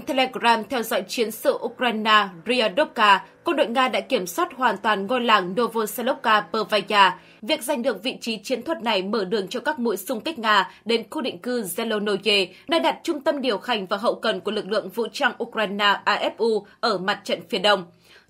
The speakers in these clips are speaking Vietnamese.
kênh Telegram theo dõi chiến sự Ukraine Ryadovka, quân đội Nga đã kiểm soát hoàn toàn ngôi làng Novoselovka Pervaya. Việc giành được vị trí chiến thuật này mở đường cho các mũi xung kích Nga đến khu định cư Zelonoye, nơi đặt trung tâm điều hành và hậu cần của lực lượng vũ trang Ukraine AFU ở mặt trận phía đông.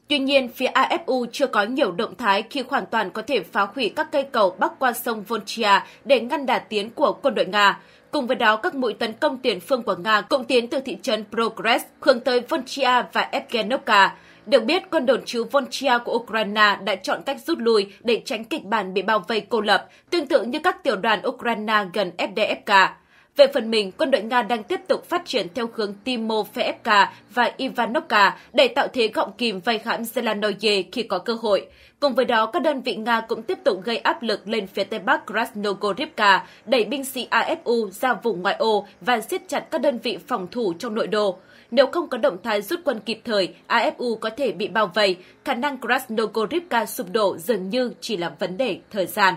Tuy nhiên, phía AFU chưa có nhiều động thái khi hoàn toàn có thể phá hủy các cây cầu bắc qua sông Volchia để ngăn đà tiến của quân đội Nga. Cùng với đó, các mũi tấn công tiền phương của Nga cũng tiến từ thị trấn Progress, hướng tới Volchia và Evgenovka. Được biết, quân đồn trú Volchia của Ukraine đã chọn cách rút lui để tránh kịch bản bị bao vây cô lập, tương tự như các tiểu đoàn Ukraine gần FDFK. Về phần mình, quân đội Nga đang tiếp tục phát triển theo hướng Timofeevka và Ivanovka để tạo thế gọng kìm vây hãm Zelenoye khi có cơ hội. Cùng với đó, các đơn vị Nga cũng tiếp tục gây áp lực lên phía Tây Bắc Krasnogorivka, đẩy binh sĩ AFU ra vùng ngoại ô và siết chặt các đơn vị phòng thủ trong nội đô. Nếu không có động thái rút quân kịp thời, AFU có thể bị bao vây, khả năng Krasnogorivka sụp đổ dường như chỉ là vấn đề thời gian.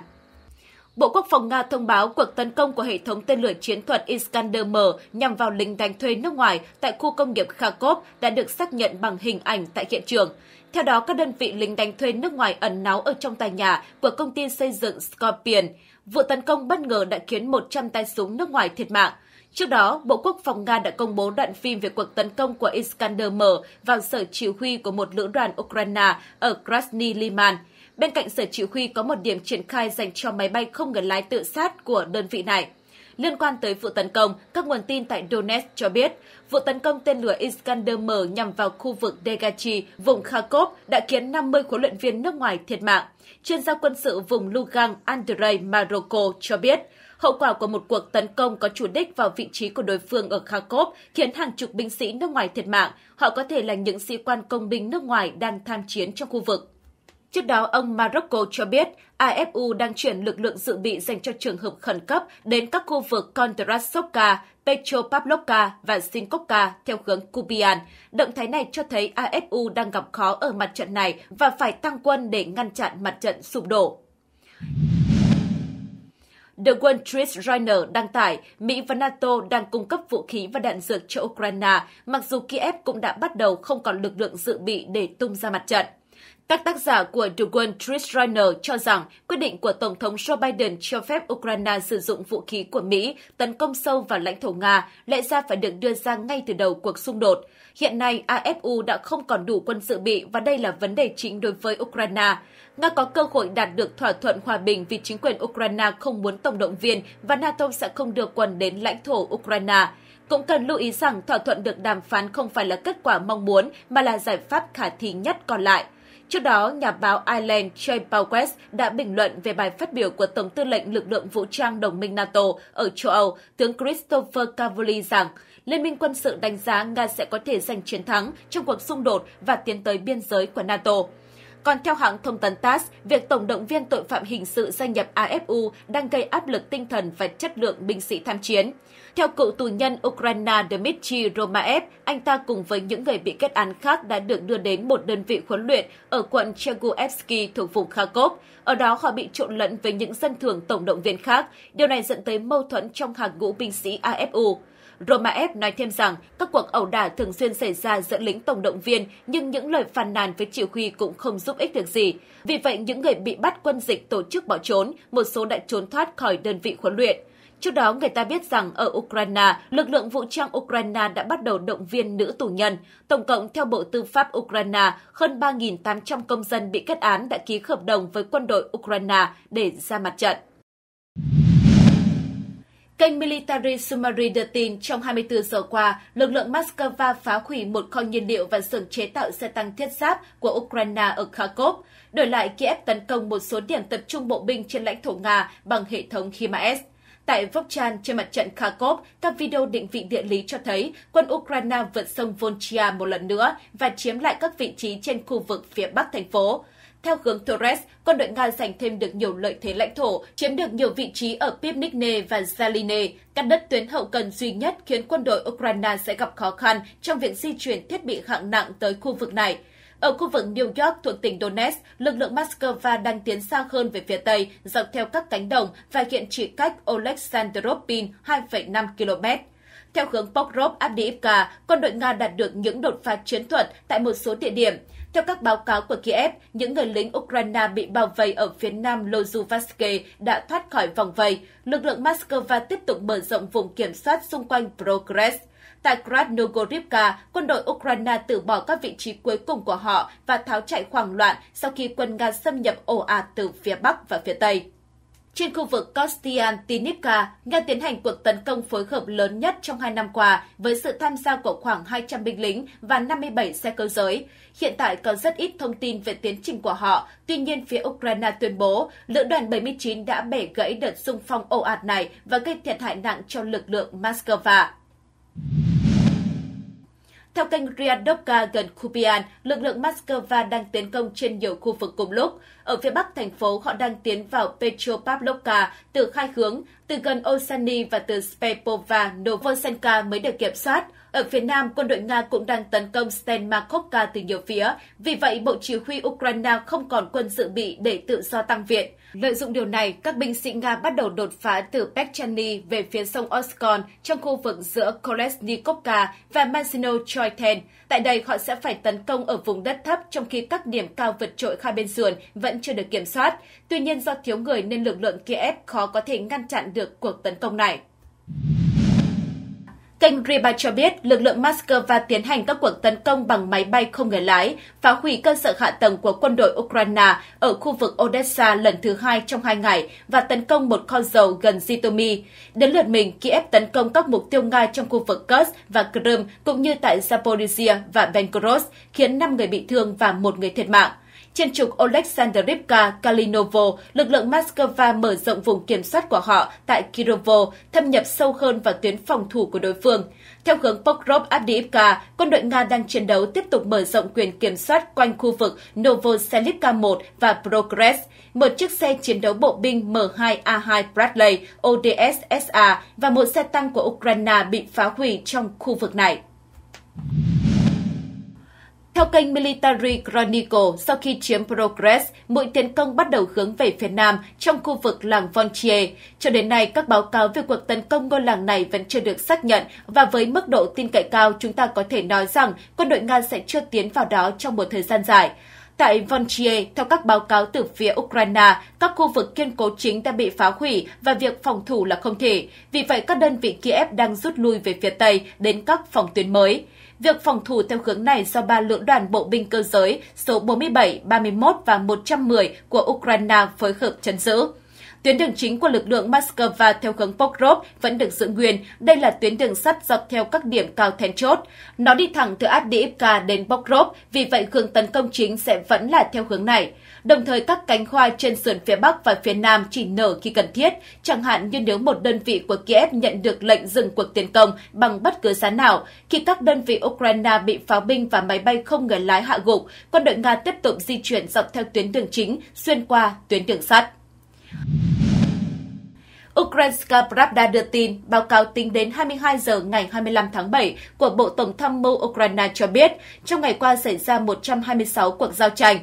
Bộ Quốc phòng Nga thông báo cuộc tấn công của hệ thống tên lửa chiến thuật Iskander-M nhằm vào lính đánh thuê nước ngoài tại khu công nghiệp Kharkov đã được xác nhận bằng hình ảnh tại hiện trường. Theo đó, các đơn vị lính đánh thuê nước ngoài ẩn náu ở trong tòa nhà của công ty xây dựng Scorpion. Vụ tấn công bất ngờ đã khiến 100 tay súng nước ngoài thiệt mạng. Trước đó, Bộ Quốc phòng Nga đã công bố đoạn phim về cuộc tấn công của Iskander-M vào sở chỉ huy của một lữ đoàn Ukraine ở Krasny Liman. Bên cạnh sở chỉ huy có một điểm triển khai dành cho máy bay không người lái tự sát của đơn vị này. Liên quan tới vụ tấn công, các nguồn tin tại Donetsk cho biết, vụ tấn công tên lửa Iskander-M nhằm vào khu vực Degachi, vùng Kharkov đã khiến 50 huấn luyện viên nước ngoài thiệt mạng. Chuyên gia quân sự vùng Lugan Andrei Maroko cho biết, hậu quả của một cuộc tấn công có chủ đích vào vị trí của đối phương ở Kharkov khiến hàng chục binh sĩ nước ngoài thiệt mạng. Họ có thể là những sĩ quan công binh nước ngoài đang tham chiến trong khu vực. Trước đó, ông Morocco cho biết AFU đang chuyển lực lượng dự bị dành cho trường hợp khẩn cấp đến các khu vực Kondrasovka, Petropavlovka và Sinkovka theo hướng Kubian. Động thái này cho thấy AFU đang gặp khó ở mặt trận này và phải tăng quân để ngăn chặn mặt trận sụp đổ. The Wall Street Journal đăng tải Mỹ và NATO đang cung cấp vũ khí và đạn dược cho Ukraine, mặc dù Kiev cũng đã bắt đầu không còn lực lượng dự bị để tung ra mặt trận. Các tác giả của The World Trade Runner cho rằng quyết định của Tổng thống Joe Biden cho phép Ukraine sử dụng vũ khí của Mỹ tấn công sâu vào lãnh thổ Nga lẽ ra phải được đưa ra ngay từ đầu cuộc xung đột. Hiện nay, AFU đã không còn đủ quân dự bị và đây là vấn đề chính đối với Ukraine. Nga có cơ hội đạt được thỏa thuận hòa bình vì chính quyền Ukraine không muốn tổng động viên và NATO sẽ không đưa quân đến lãnh thổ Ukraine. Cũng cần lưu ý rằng thỏa thuận được đàm phán không phải là kết quả mong muốn mà là giải pháp khả thi nhất còn lại. Trước đó, nhà báo Ireland Jay Powell đã bình luận về bài phát biểu của Tổng tư lệnh lực lượng vũ trang đồng minh NATO ở châu Âu, tướng Christopher Cavoli rằng Liên minh quân sự đánh giá Nga sẽ có thể giành chiến thắng trong cuộc xung đột và tiến tới biên giới của NATO. Còn theo hãng thông tấn TASS, việc Tổng động viên tội phạm hình sự gia nhập AFU đang gây áp lực tinh thần và chất lượng binh sĩ tham chiến. Theo cựu tù nhân Ukraine Dmitry Romaev, anh ta cùng với những người bị kết án khác đã được đưa đến một đơn vị huấn luyện ở quận Cherguevsky thuộc vùng Kharkov. Ở đó họ bị trộn lẫn với những dân thường tổng động viên khác. Điều này dẫn tới mâu thuẫn trong hàng ngũ binh sĩ AFU. Romaev nói thêm rằng các cuộc ẩu đả thường xuyên xảy ra giữa lính tổng động viên nhưng những lời phàn nàn với chỉ huy cũng không giúp ích được gì. Vì vậy, những người bị bắt quân dịch tổ chức bỏ trốn, một số đã trốn thoát khỏi đơn vị huấn luyện. Trước đó, người ta biết rằng ở Ukraine, lực lượng vũ trang Ukraine đã bắt đầu động viên nữ tù nhân. Tổng cộng, theo Bộ Tư pháp Ukraine, hơn 3.800 công dân bị kết án đã ký hợp đồng với quân đội Ukraine để ra mặt trận. Kênh Military Summary đưa tin trong 24 giờ qua, lực lượng Moscow phá hủy một kho nhiên liệu và xưởng chế tạo xe tăng thiết giáp của Ukraine ở Kharkov, đổi lại Kiev tấn công một số điểm tập trung bộ binh trên lãnh thổ Nga bằng hệ thống HIMARS. Tại Vovchan trên mặt trận Kharkov, các video định vị địa lý cho thấy quân Ukraine vượt sông Volchia một lần nữa và chiếm lại các vị trí trên khu vực phía bắc thành phố. Theo hướng Torres, quân đội Nga giành thêm được nhiều lợi thế lãnh thổ, chiếm được nhiều vị trí ở Pivnikne và Zaline, cắt đất tuyến hậu cần duy nhất khiến quân đội Ukraine sẽ gặp khó khăn trong việc di chuyển thiết bị hạng nặng tới khu vực này. Ở khu vực New York thuộc tỉnh Donetsk, lực lượng Moscow đang tiến xa hơn về phía Tây, dọc theo các cánh đồng và hiện chỉ cách Oleksandropin 2,5 km. Theo hướng Pokrov Abdiivka, quân đội Nga đạt được những đột phá chiến thuật tại một số địa điểm. Theo các báo cáo của Kiev, những người lính Ukraine bị bao vây ở phía nam Lozuvaske đã thoát khỏi vòng vây. Lực lượng Moscow tiếp tục mở rộng vùng kiểm soát xung quanh Progress. Tại Krasnogorivka, quân đội Ukraine từ bỏ các vị trí cuối cùng của họ và tháo chạy hoảng loạn sau khi quân Nga xâm nhập ồ ạt từ phía Bắc và phía Tây. Trên khu vực Kostiantynivka, Nga tiến hành cuộc tấn công phối hợp lớn nhất trong hai năm qua với sự tham gia của khoảng 200 binh lính và 57 xe cơ giới. Hiện tại còn rất ít thông tin về tiến trình của họ, tuy nhiên phía Ukraine tuyên bố lữ đoàn 79 đã bẻ gãy đợt xung phong ồ ạt này và gây thiệt hại nặng cho lực lượng Moscow. Theo kênh Ryadovka gần Kupian, lực lượng Moscow đang tiến công trên nhiều khu vực cùng lúc. Ở phía bắc thành phố, họ đang tiến vào Petropavlovka từ khai hướng, từ gần Osani và từ Spepova, Novosenka mới được kiểm soát. Ở phía nam, quân đội Nga cũng đang tấn công Stenmakovka từ nhiều phía. Vì vậy, Bộ Chỉ huy Ukraine không còn quân dự bị để tự do tăng viện. Lợi dụng điều này, các binh sĩ Nga bắt đầu đột phá từ Pekchani về phía sông Oskon trong khu vực giữa Kolesnikovka và Mansino Choiten. Tại đây, họ sẽ phải tấn công ở vùng đất thấp trong khi các điểm cao vượt trội kha bên sườn vẫn chưa được kiểm soát. Tuy nhiên do thiếu người nên lực lượng Kiev khó có thể ngăn chặn được cuộc tấn công này. Kênh Riba cho biết lực lượng Moscow tiến hành các cuộc tấn công bằng máy bay không người lái, phá hủy cơ sở hạ tầng của quân đội Ukraine ở khu vực Odessa lần thứ hai trong hai ngày và tấn công một kho dầu gần Zhytomyr. Đến lượt mình, Kiev tấn công các mục tiêu Nga trong khu vực Kursk và Crimea cũng như tại Zaporizhia và Belgorod, khiến 5 người bị thương và một người thiệt mạng. Trên trục Oleksandrivka Kalinovo, lực lượng Moscow mở rộng vùng kiểm soát của họ tại Kirovo, thâm nhập sâu hơn vào tuyến phòng thủ của đối phương. Theo hướng Pokrov Abdiivka, quân đội Nga đang chiến đấu tiếp tục mở rộng quyền kiểm soát quanh khu vực Novoselivka 1 và Progress. Một chiếc xe chiến đấu bộ binh M2A2 Bradley ODSSA và một xe tăng của Ukraine bị phá hủy trong khu vực này. Theo kênh Military Chronicle, sau khi chiếm Progress, mũi tiến công bắt đầu hướng về phía nam trong khu vực làng Vontier. Cho đến nay, các báo cáo về cuộc tấn công ngôi làng này vẫn chưa được xác nhận và với mức độ tin cậy cao, chúng ta có thể nói rằng quân đội Nga sẽ chưa tiến vào đó trong một thời gian dài. Tại Vonchie, theo các báo cáo từ phía Ukraine, các khu vực kiên cố chính đã bị phá hủy và việc phòng thủ là không thể. Vì vậy, các đơn vị Kiev đang rút lui về phía Tây đến các phòng tuyến mới. Việc phòng thủ theo hướng này do ba lữ đoàn bộ binh cơ giới số 47, 31 và 110 của Ukraine phối hợp chấn giữ. Tuyến đường chính của lực lượng Moscow theo hướng Pokrov vẫn được giữ nguyên. Đây là tuyến đường sắt dọc theo các điểm cao then chốt. Nó đi thẳng từ Avdiivka đến Pokrov, vì vậy hướng tấn công chính sẽ vẫn là theo hướng này. Đồng thời các cánh khoa trên sườn phía Bắc và phía Nam chỉ nở khi cần thiết, chẳng hạn như nếu một đơn vị của Kiev nhận được lệnh dừng cuộc tiến công bằng bất cứ giá nào. Khi các đơn vị Ukraine bị pháo binh và máy bay không người lái hạ gục, quân đội Nga tiếp tục di chuyển dọc theo tuyến đường chính, xuyên qua tuyến đường sắt. Ukrainska Pravda đưa tin, báo cáo tính đến 22 giờ ngày 25 tháng 7 của Bộ Tổng tham mưu Ukraine cho biết, trong ngày qua xảy ra 126 cuộc giao tranh.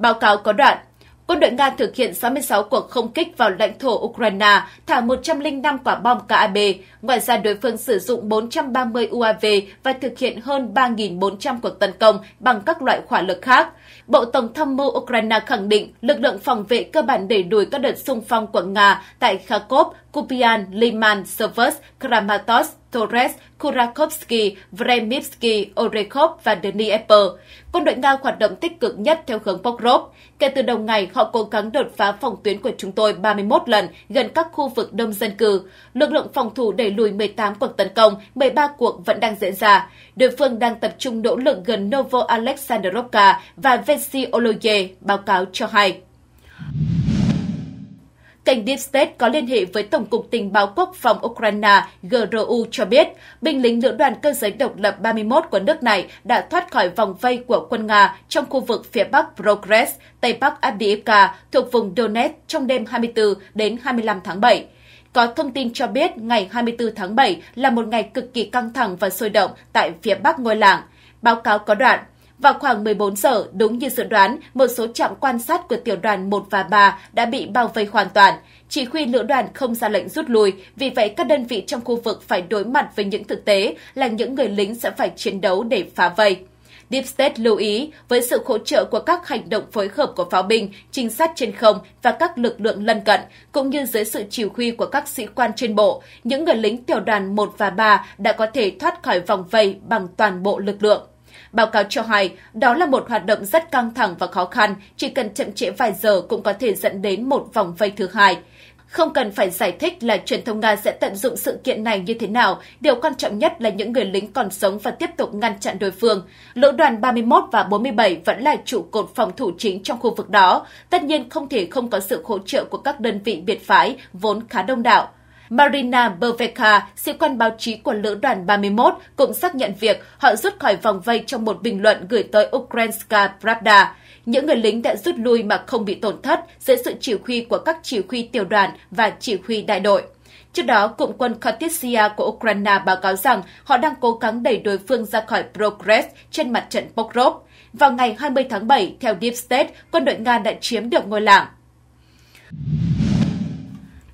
Báo cáo có đoạn, quân đội Nga thực hiện 66 cuộc không kích vào lãnh thổ Ukraine, thả 105 quả bom KAB. Ngoài ra, đối phương sử dụng 430 UAV và thực hiện hơn 3.400 cuộc tấn công bằng các loại hỏa lực khác. Bộ Tổng tham mưu Ukraine khẳng định lực lượng phòng vệ cơ bản đẩy đuổi các đợt xung phong của Nga tại Kharkov, Kupian, Liman, Severs, Kramatorsk, Torres, Kurakovsky, Vremivsky, Orekhov và Dnieper. Quân đội Nga hoạt động tích cực nhất theo hướng Pokrov. Kể từ đầu ngày, họ cố gắng đột phá phòng tuyến của chúng tôi 31 lần gần các khu vực đông dân cư. Lực lượng phòng thủ đẩy lùi 18 cuộc tấn công, 13 cuộc vẫn đang diễn ra. Đối phương đang tập trung nỗ lực gần Novo Alexandrovka và Vesy Oloye, báo cáo cho hay. Kênh Deep State có liên hệ với Tổng cục Tình báo Quốc phòng Ukraine GRU cho biết, binh lính lữ đoàn cơ giới độc lập 31 của nước này đã thoát khỏi vòng vây của quân Nga trong khu vực phía Bắc Progress, Tây Bắc Abdiivka thuộc vùng Donetsk trong đêm 24 đến 25 tháng 7. Có thông tin cho biết ngày 24 tháng 7 là một ngày cực kỳ căng thẳng và sôi động tại phía Bắc ngôi làng. Báo cáo có đoạn, vào khoảng 14 giờ, đúng như dự đoán, một số trạm quan sát của tiểu đoàn 1 và 3 đã bị bao vây hoàn toàn. Chỉ huy lữ đoàn không ra lệnh rút lui, vì vậy các đơn vị trong khu vực phải đối mặt với những thực tế là những người lính sẽ phải chiến đấu để phá vây. Deep State lưu ý, với sự hỗ trợ của các hành động phối hợp của pháo binh, trinh sát trên không và các lực lượng lân cận, cũng như dưới sự chỉ huy của các sĩ quan trên bộ, những người lính tiểu đoàn 1 và 3 đã có thể thoát khỏi vòng vây bằng toàn bộ lực lượng. Báo cáo cho hay, đó là một hoạt động rất căng thẳng và khó khăn, chỉ cần chậm trễ vài giờ cũng có thể dẫn đến một vòng vây thứ hai. Không cần phải giải thích là truyền thông Nga sẽ tận dụng sự kiện này như thế nào, điều quan trọng nhất là những người lính còn sống và tiếp tục ngăn chặn đối phương. Lữ đoàn 31 và 47 vẫn là trụ cột phòng thủ chính trong khu vực đó, tất nhiên không thể không có sự hỗ trợ của các đơn vị biệt phái vốn khá đông đảo. Marina Berveka, sĩ quan báo chí của Lữ đoàn 31, cũng xác nhận việc họ rút khỏi vòng vây trong một bình luận gửi tới Ukrainska Pravda. Những người lính đã rút lui mà không bị tổn thất dưới sự chỉ huy của các chỉ huy tiểu đoàn và chỉ huy đại đội. Trước đó, cụm quân Khartitsia của Ukraine báo cáo rằng họ đang cố gắng đẩy đối phương ra khỏi Progress trên mặt trận Pokrov. Vào ngày 20 tháng 7, theo Deep State, quân đội Nga đã chiếm được ngôi làng.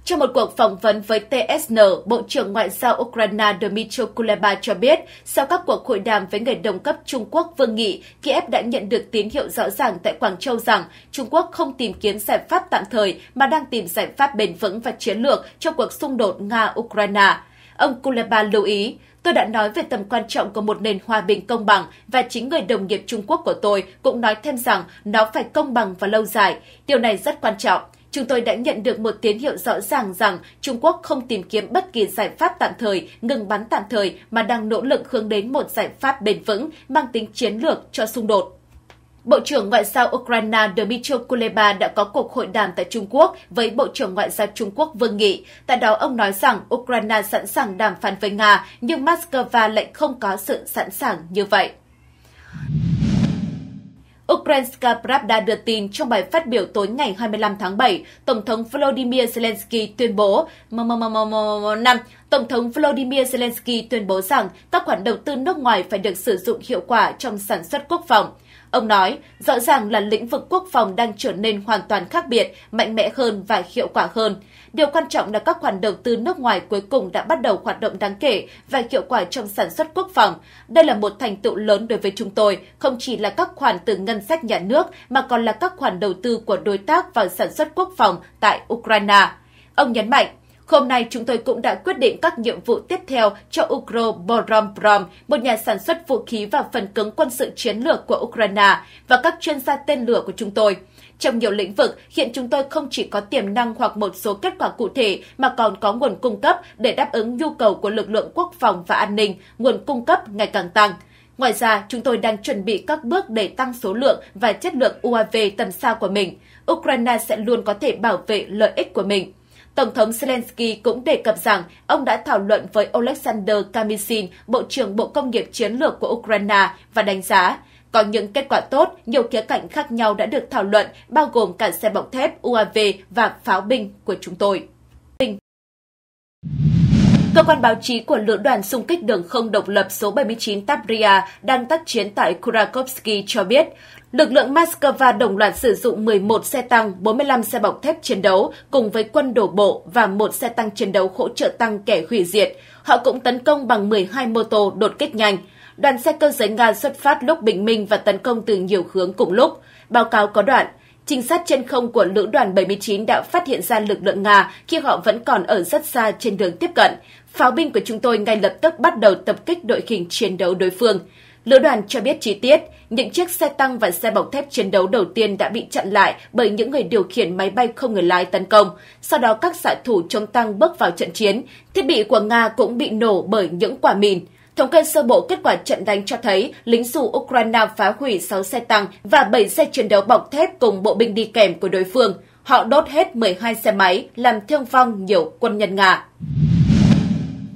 Trong một cuộc phỏng vấn với TSN, Bộ trưởng Ngoại giao Ukraine Dmytro Kuleba cho biết, sau các cuộc hội đàm với người đồng cấp Trung Quốc Vương Nghị, Kiev đã nhận được tín hiệu rõ ràng tại Quảng Châu rằng Trung Quốc không tìm kiếm giải pháp tạm thời mà đang tìm giải pháp bền vững và chiến lược cho cuộc xung đột Nga-Ukraine. Ông Kuleba lưu ý, tôi đã nói về tầm quan trọng của một nền hòa bình công bằng và chính người đồng nghiệp Trung Quốc của tôi cũng nói thêm rằng nó phải công bằng và lâu dài. Điều này rất quan trọng. Chúng tôi đã nhận được một tín hiệu rõ ràng rằng Trung Quốc không tìm kiếm bất kỳ giải pháp tạm thời, ngừng bắn tạm thời mà đang nỗ lực hướng đến một giải pháp bền vững mang tính chiến lược cho xung đột. Bộ trưởng Ngoại giao Ukraine Dmytro Kuleba đã có cuộc hội đàm tại Trung Quốc với Bộ trưởng Ngoại giao Trung Quốc Vương Nghị. Tại đó, ông nói rằng Ukraine sẵn sàng đàm phán với Nga, nhưng Moscow lại không có sự sẵn sàng như vậy. Ukrainska Pravda đưa tin trong bài phát biểu tối ngày 25 tháng 7, Tổng thống Volodymyr Zelensky tuyên bố năm Tổng thống Volodymyr Zelensky tuyên bố rằng các khoản đầu tư nước ngoài phải được sử dụng hiệu quả trong sản xuất quốc phòng. Ông nói, rõ ràng là lĩnh vực quốc phòng đang trở nên hoàn toàn khác biệt, mạnh mẽ hơn và hiệu quả hơn. Điều quan trọng là các khoản đầu tư nước ngoài cuối cùng đã bắt đầu hoạt động đáng kể và hiệu quả trong sản xuất quốc phòng. Đây là một thành tựu lớn đối với chúng tôi, không chỉ là các khoản từ ngân sách nhà nước mà còn là các khoản đầu tư của đối tác vào sản xuất quốc phòng tại Ukraine. Ông nhấn mạnh, Hôm nay chúng tôi cũng đã quyết định các nhiệm vụ tiếp theo cho Ukroboronprom, một nhà sản xuất vũ khí và phần cứng quân sự chiến lược của Ukraine và các chuyên gia tên lửa của chúng tôi. Trong nhiều lĩnh vực, hiện chúng tôi không chỉ có tiềm năng hoặc một số kết quả cụ thể mà còn có nguồn cung cấp để đáp ứng nhu cầu của lực lượng quốc phòng và an ninh, nguồn cung cấp ngày càng tăng. Ngoài ra, chúng tôi đang chuẩn bị các bước để tăng số lượng và chất lượng UAV tầm xa của mình. Ukraine sẽ luôn có thể bảo vệ lợi ích của mình. Tổng thống Zelensky cũng đề cập rằng ông đã thảo luận với oleksandr Kamishin, Bộ trưởng Bộ Công nghiệp Chiến lược của Ukraine và đánh giá có những kết quả tốt, nhiều khía cạnh khác nhau đã được thảo luận, bao gồm cả xe bọc thép UAV và pháo binh của chúng tôi. Cơ quan báo chí của lữ đoàn xung kích đường không độc lập số 79 Tabria đang tác chiến tại Kurakovsky cho biết, Lực lượng Moscow đồng loạt sử dụng 11 xe tăng, 45 xe bọc thép chiến đấu cùng với quân đổ bộ và một xe tăng chiến đấu hỗ trợ tăng kẻ hủy diệt. Họ cũng tấn công bằng 12 mô tô đột kích nhanh. Đoàn xe cơ giới Nga xuất phát lúc bình minh và tấn công từ nhiều hướng cùng lúc. Báo cáo có đoạn, trinh sát trên không của lữ đoàn 79 đã phát hiện ra lực lượng Nga khi họ vẫn còn ở rất xa trên đường tiếp cận. Pháo binh của chúng tôi ngay lập tức bắt đầu tập kích đội hình chiến đấu đối phương. Lữ đoàn cho biết chi tiết, những chiếc xe tăng và xe bọc thép chiến đấu đầu tiên đã bị chặn lại bởi những người điều khiển máy bay không người lái tấn công. Sau đó các xạ thủ chống tăng bước vào trận chiến, thiết bị của Nga cũng bị nổ bởi những quả mìn. Thống kê sơ bộ kết quả trận đánh cho thấy lính dù Ukraine phá hủy 6 xe tăng và 7 xe chiến đấu bọc thép cùng bộ binh đi kèm của đối phương. Họ đốt hết 12 xe máy, làm thương vong nhiều quân nhân Nga.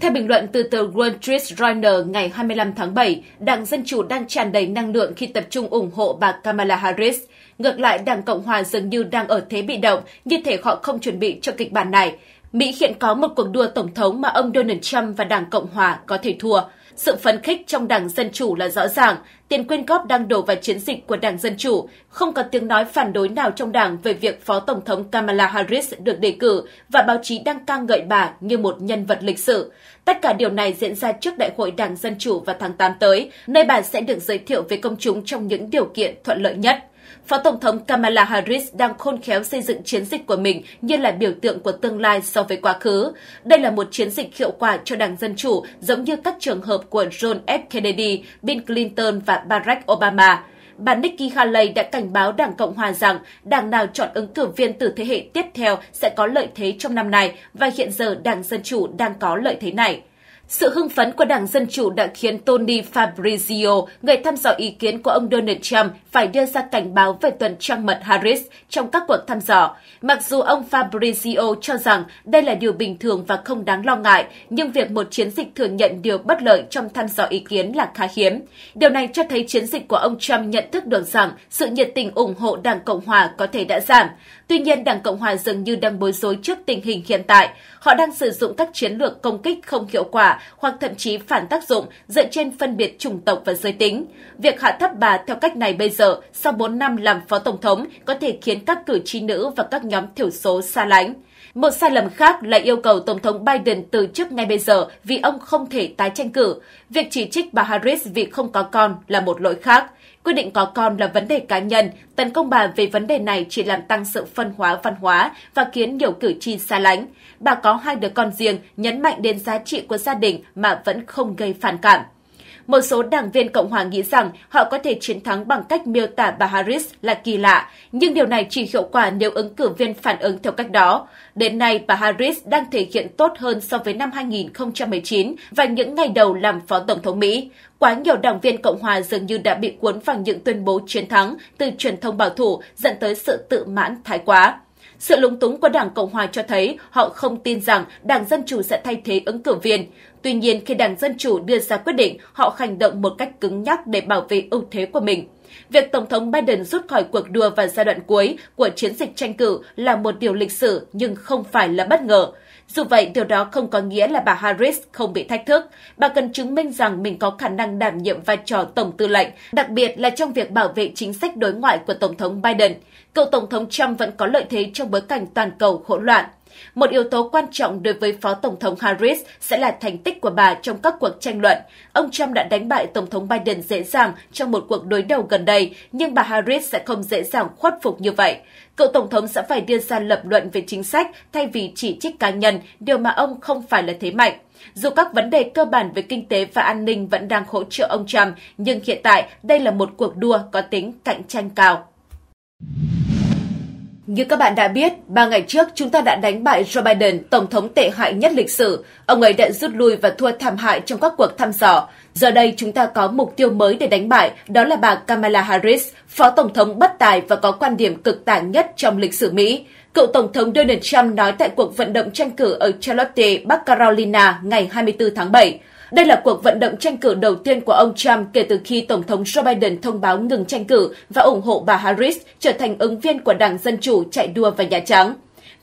Theo bình luận từ tờ Wall Street Journal ngày 25 tháng 7, Đảng Dân Chủ đang tràn đầy năng lượng khi tập trung ủng hộ bà Kamala Harris. Ngược lại, Đảng Cộng Hòa dường như đang ở thế bị động, như thể họ không chuẩn bị cho kịch bản này. Mỹ hiện có một cuộc đua tổng thống mà ông Donald Trump và Đảng Cộng Hòa có thể thua. Sự phấn khích trong Đảng Dân Chủ là rõ ràng, tiền quyên góp đang đổ vào chiến dịch của Đảng Dân Chủ, không có tiếng nói phản đối nào trong Đảng về việc Phó Tổng thống Kamala Harris được đề cử và báo chí đang ca ngợi bà như một nhân vật lịch sử. Tất cả điều này diễn ra trước Đại hội Đảng Dân Chủ vào tháng 8 tới, nơi bà sẽ được giới thiệu với công chúng trong những điều kiện thuận lợi nhất. Phó Tổng thống Kamala Harris đang khôn khéo xây dựng chiến dịch của mình như là biểu tượng của tương lai so với quá khứ. Đây là một chiến dịch hiệu quả cho Đảng Dân Chủ giống như các trường hợp của John F. Kennedy, Bill Clinton và Barack Obama bà Nikki Haley đã cảnh báo Đảng Cộng hòa rằng đảng nào chọn ứng cử viên từ thế hệ tiếp theo sẽ có lợi thế trong năm nay và hiện giờ Đảng Dân Chủ đang có lợi thế này. Sự hưng phấn của Đảng Dân Chủ đã khiến Tony Fabrizio, người thăm dò ý kiến của ông Donald Trump, phải đưa ra cảnh báo về tuần trăng mật Harris trong các cuộc thăm dò. Mặc dù ông Fabrizio cho rằng đây là điều bình thường và không đáng lo ngại, nhưng việc một chiến dịch thừa nhận điều bất lợi trong thăm dò ý kiến là khá hiếm. Điều này cho thấy chiến dịch của ông Trump nhận thức được rằng sự nhiệt tình ủng hộ Đảng Cộng Hòa có thể đã giảm. Tuy nhiên, Đảng Cộng Hòa dường như đang bối rối trước tình hình hiện tại. Họ đang sử dụng các chiến lược công kích không hiệu quả hoặc thậm chí phản tác dụng dựa trên phân biệt chủng tộc và giới tính. Việc hạ thấp bà theo cách này bây giờ, sau 4 năm làm phó tổng thống, có thể khiến các cử tri nữ và các nhóm thiểu số xa lánh. Một sai lầm khác là yêu cầu Tổng thống Biden từ chức ngay bây giờ vì ông không thể tái tranh cử. Việc chỉ trích bà Harris vì không có con là một lỗi khác. Quyết định có con là vấn đề cá nhân, tấn công bà về vấn đề này chỉ làm tăng sự phân hóa văn hóa và khiến nhiều cử tri xa lánh. Bà có hai đứa con riêng, nhấn mạnh đến giá trị của gia đình mà vẫn không gây phản cảm. Một số đảng viên Cộng hòa nghĩ rằng họ có thể chiến thắng bằng cách miêu tả bà Harris là kỳ lạ, nhưng điều này chỉ hiệu quả nếu ứng cử viên phản ứng theo cách đó. Đến nay, bà Harris đang thể hiện tốt hơn so với năm 2019 và những ngày đầu làm Phó Tổng thống Mỹ. Quá nhiều đảng viên Cộng hòa dường như đã bị cuốn vào những tuyên bố chiến thắng từ truyền thông bảo thủ dẫn tới sự tự mãn thái quá. Sự lúng túng của Đảng Cộng hòa cho thấy họ không tin rằng Đảng Dân Chủ sẽ thay thế ứng cử viên. Tuy nhiên, khi Đảng Dân Chủ đưa ra quyết định, họ hành động một cách cứng nhắc để bảo vệ ưu thế của mình. Việc Tổng thống Biden rút khỏi cuộc đua vào giai đoạn cuối của chiến dịch tranh cử là một điều lịch sử nhưng không phải là bất ngờ. Dù vậy, điều đó không có nghĩa là bà Harris không bị thách thức. Bà cần chứng minh rằng mình có khả năng đảm nhiệm vai trò tổng tư lệnh, đặc biệt là trong việc bảo vệ chính sách đối ngoại của Tổng thống Biden. Cựu Tổng thống Trump vẫn có lợi thế trong bối cảnh toàn cầu hỗn loạn. Một yếu tố quan trọng đối với Phó Tổng thống Harris sẽ là thành tích của bà trong các cuộc tranh luận. Ông Trump đã đánh bại Tổng thống Biden dễ dàng trong một cuộc đối đầu gần đây, nhưng bà Harris sẽ không dễ dàng khuất phục như vậy. Cựu Tổng thống sẽ phải đưa ra lập luận về chính sách thay vì chỉ trích cá nhân, điều mà ông không phải là thế mạnh. Dù các vấn đề cơ bản về kinh tế và an ninh vẫn đang hỗ trợ ông Trump, nhưng hiện tại đây là một cuộc đua có tính cạnh tranh cao. Như các bạn đã biết, ba ngày trước chúng ta đã đánh bại Joe Biden, tổng thống tệ hại nhất lịch sử. Ông ấy đã rút lui và thua thảm hại trong các cuộc thăm dò. Giờ đây chúng ta có mục tiêu mới để đánh bại, đó là bà Kamala Harris, phó tổng thống bất tài và có quan điểm cực tả nhất trong lịch sử Mỹ. Cựu tổng thống Donald Trump nói tại cuộc vận động tranh cử ở Charlotte, Bắc Carolina ngày 24 tháng 7. Đây là cuộc vận động tranh cử đầu tiên của ông Trump kể từ khi Tổng thống Joe Biden thông báo ngừng tranh cử và ủng hộ bà Harris trở thành ứng viên của Đảng Dân Chủ chạy đua vào Nhà Trắng.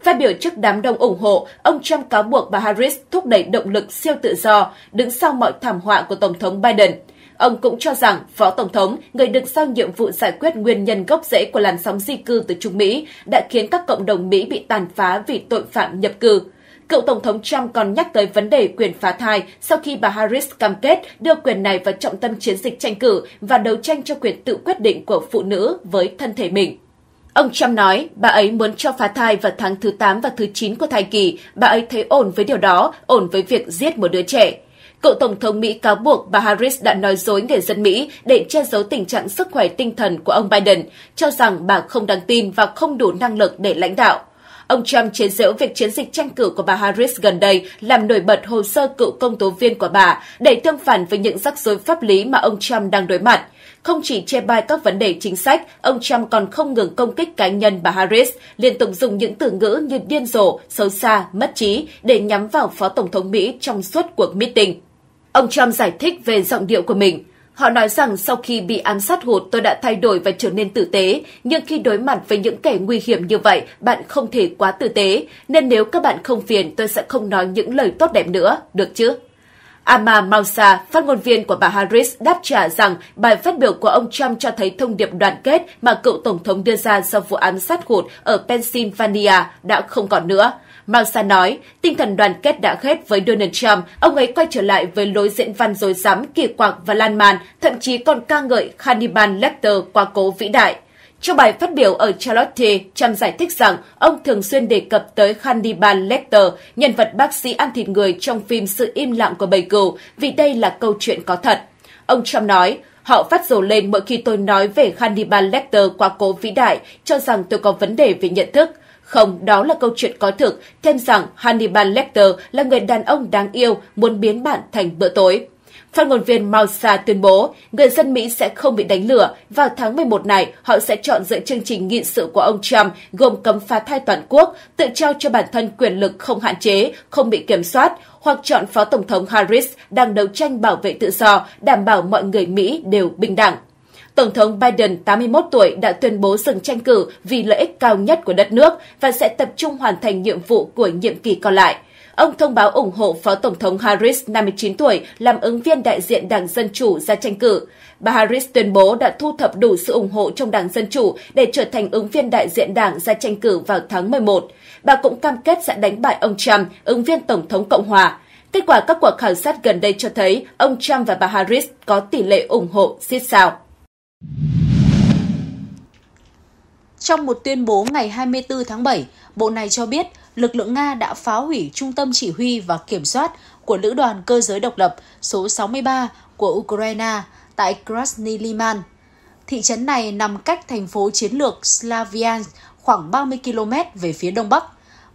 Phát biểu trước đám đông ủng hộ, ông Trump cáo buộc bà Harris thúc đẩy động lực siêu tự do, đứng sau mọi thảm họa của Tổng thống Biden. Ông cũng cho rằng Phó Tổng thống, người được giao nhiệm vụ giải quyết nguyên nhân gốc rễ của làn sóng di cư từ Trung Mỹ, đã khiến các cộng đồng Mỹ bị tàn phá vì tội phạm nhập cư. Cựu Tổng thống Trump còn nhắc tới vấn đề quyền phá thai sau khi bà Harris cam kết đưa quyền này vào trọng tâm chiến dịch tranh cử và đấu tranh cho quyền tự quyết định của phụ nữ với thân thể mình. Ông Trump nói bà ấy muốn cho phá thai vào tháng thứ 8 và thứ 9 của thai kỳ. Bà ấy thấy ổn với điều đó, ổn với việc giết một đứa trẻ. Cựu Tổng thống Mỹ cáo buộc bà Harris đã nói dối người dân Mỹ để che giấu tình trạng sức khỏe tinh thần của ông Biden, cho rằng bà không đáng tin và không đủ năng lực để lãnh đạo. Ông Trump chế giễu việc chiến dịch tranh cử của bà Harris gần đây làm nổi bật hồ sơ cựu công tố viên của bà để tương phản với những rắc rối pháp lý mà ông Trump đang đối mặt. Không chỉ chê bai các vấn đề chính sách, ông Trump còn không ngừng công kích cá nhân bà Harris, liên tục dùng những từ ngữ như điên rồ, xấu xa, mất trí để nhắm vào Phó Tổng thống Mỹ trong suốt cuộc meeting. Ông Trump giải thích về giọng điệu của mình. Họ nói rằng sau khi bị ám sát hụt tôi đã thay đổi và trở nên tử tế, nhưng khi đối mặt với những kẻ nguy hiểm như vậy, bạn không thể quá tử tế, nên nếu các bạn không phiền tôi sẽ không nói những lời tốt đẹp nữa, được chứ? Amma Mausa, phát ngôn viên của bà Harris đáp trả rằng bài phát biểu của ông Trump cho thấy thông điệp đoàn kết mà cựu tổng thống đưa ra sau vụ án sát hụt ở Pennsylvania đã không còn nữa. Mansa nói, tinh thần đoàn kết đã hết với Donald Trump, ông ấy quay trở lại với lối diễn văn dối rắm kỳ quặc và lan man, thậm chí còn ca ngợi Hannibal Lecter quá cố vĩ đại. Trong bài phát biểu ở Charlotte, Trump giải thích rằng ông thường xuyên đề cập tới Hannibal Lecter, nhân vật bác sĩ ăn thịt người trong phim Sự im lặng của bầy cừu, vì đây là câu chuyện có thật. Ông Trump nói, Họ phát dầu lên mỗi khi tôi nói về Hannibal Lecter quá cố vĩ đại, cho rằng tôi có vấn đề về nhận thức. Không, đó là câu chuyện có thực, thêm rằng Hannibal Lecter là người đàn ông đáng yêu, muốn biến bạn thành bữa tối. Phát ngôn viên Mausa tuyên bố, người dân Mỹ sẽ không bị đánh lửa. Vào tháng 11 này, họ sẽ chọn dựa chương trình nghị sự của ông Trump gồm cấm phá thai toàn quốc, tự trao cho bản thân quyền lực không hạn chế, không bị kiểm soát, hoặc chọn Phó Tổng thống Harris đang đấu tranh bảo vệ tự do, đảm bảo mọi người Mỹ đều bình đẳng. Tổng thống Biden, 81 tuổi, đã tuyên bố dừng tranh cử vì lợi ích cao nhất của đất nước và sẽ tập trung hoàn thành nhiệm vụ của nhiệm kỳ còn lại. Ông thông báo ủng hộ Phó Tổng thống Harris, 59 tuổi, làm ứng viên đại diện Đảng Dân Chủ ra tranh cử. Bà Harris tuyên bố đã thu thập đủ sự ủng hộ trong Đảng Dân Chủ để trở thành ứng viên đại diện Đảng ra tranh cử vào tháng 11. Bà cũng cam kết sẽ đánh bại ông Trump, ứng viên Tổng thống Cộng hòa. Kết quả các cuộc khảo sát gần đây cho thấy ông Trump và bà Harris có tỷ lệ ủng hộ xít sao. Trong một tuyên bố ngày 24 tháng 7, Bộ này cho biết lực lượng Nga đã phá hủy trung tâm chỉ huy và kiểm soát của Lữ đoàn Cơ giới độc lập số 63 của Ukraine tại Krasny Liman. Thị trấn này nằm cách thành phố chiến lược Slaviansk khoảng 30 km về phía đông bắc,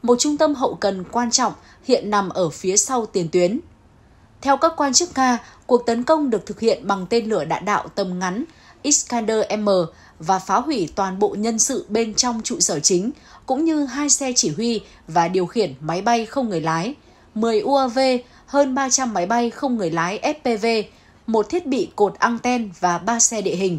một trung tâm hậu cần quan trọng hiện nằm ở phía sau tiền tuyến. Theo các quan chức Nga, cuộc tấn công được thực hiện bằng tên lửa đạn đạo tầm ngắn Iskander M và phá hủy toàn bộ nhân sự bên trong trụ sở chính, cũng như hai xe chỉ huy và điều khiển máy bay không người lái, 10 UAV, hơn 300 máy bay không người lái FPV, một thiết bị cột anten và ba xe địa hình.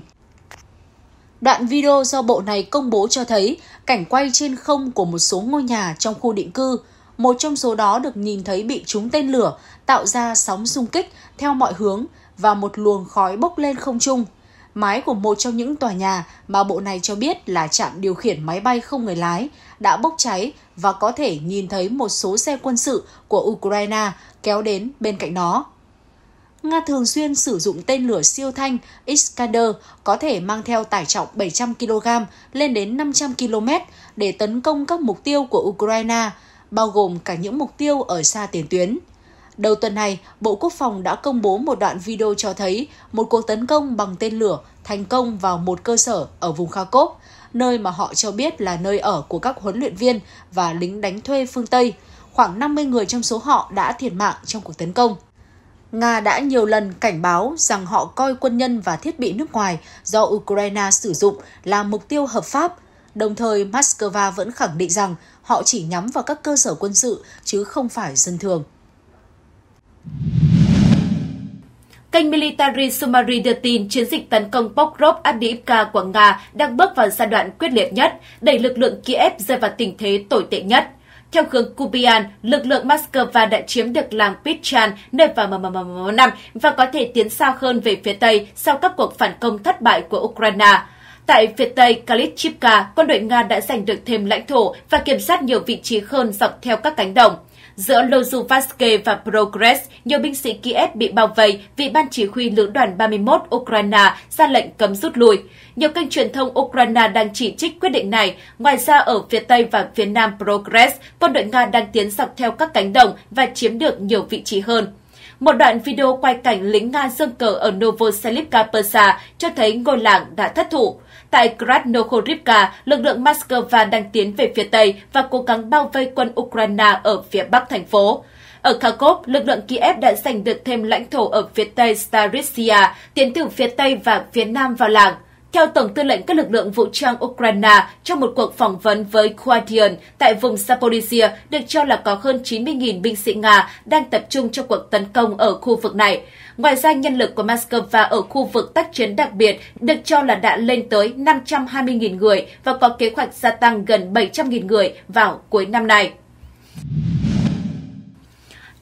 Đoạn video do bộ này công bố cho thấy cảnh quay trên không của một số ngôi nhà trong khu định cư. Một trong số đó được nhìn thấy bị trúng tên lửa, tạo ra sóng xung kích theo mọi hướng và một luồng khói bốc lên không trung mái của một trong những tòa nhà mà bộ này cho biết là trạm điều khiển máy bay không người lái đã bốc cháy và có thể nhìn thấy một số xe quân sự của Ukraine kéo đến bên cạnh nó. Nga thường xuyên sử dụng tên lửa siêu thanh Iskander có thể mang theo tải trọng 700 kg lên đến 500 km để tấn công các mục tiêu của Ukraine, bao gồm cả những mục tiêu ở xa tiền tuyến. Đầu tuần này, Bộ Quốc phòng đã công bố một đoạn video cho thấy một cuộc tấn công bằng tên lửa thành công vào một cơ sở ở vùng Kharkov, nơi mà họ cho biết là nơi ở của các huấn luyện viên và lính đánh thuê phương Tây. Khoảng 50 người trong số họ đã thiệt mạng trong cuộc tấn công. Nga đã nhiều lần cảnh báo rằng họ coi quân nhân và thiết bị nước ngoài do Ukraine sử dụng là mục tiêu hợp pháp. Đồng thời, Moscow vẫn khẳng định rằng họ chỉ nhắm vào các cơ sở quân sự chứ không phải dân thường. Kênh Military Summary đưa tin chiến dịch tấn công Pokrov Avdiivka của Nga đang bước vào giai đoạn quyết liệt nhất, đẩy lực lượng Kiev rơi vào tình thế tồi tệ nhất. Theo hướng Kubian, lực lượng Moscow đã chiếm được làng Pichan nơi vào năm và có thể tiến xa hơn về phía Tây sau các cuộc phản công thất bại của Ukraine. Tại phía Tây Kalichivka, quân đội Nga đã giành được thêm lãnh thổ và kiểm soát nhiều vị trí hơn dọc theo các cánh đồng. Giữa Lozuvaske và Progress, nhiều binh sĩ Kiev bị bao vây vì ban chỉ huy lữ đoàn 31 Ukraine ra lệnh cấm rút lui. Nhiều kênh truyền thông Ukraine đang chỉ trích quyết định này. Ngoài ra, ở phía Tây và phía Nam Progress, quân đội Nga đang tiến dọc theo các cánh đồng và chiếm được nhiều vị trí hơn. Một đoạn video quay cảnh lính Nga dương cờ ở Novoselivka Persa cho thấy ngôi làng đã thất thủ. Tại Krasnokhodivka, lực lượng Moscow đang tiến về phía Tây và cố gắng bao vây quân Ukraine ở phía Bắc thành phố. Ở Kharkov, lực lượng Kiev đã giành được thêm lãnh thổ ở phía Tây Starisia, tiến từ phía Tây và phía Nam vào làng. Theo Tổng tư lệnh các lực lượng vũ trang Ukraine trong một cuộc phỏng vấn với Guardian tại vùng Zaporizhia được cho là có hơn 90.000 binh sĩ Nga đang tập trung cho cuộc tấn công ở khu vực này. Ngoài ra, nhân lực của Moscow ở khu vực tác chiến đặc biệt được cho là đã lên tới 520.000 người và có kế hoạch gia tăng gần 700.000 người vào cuối năm nay.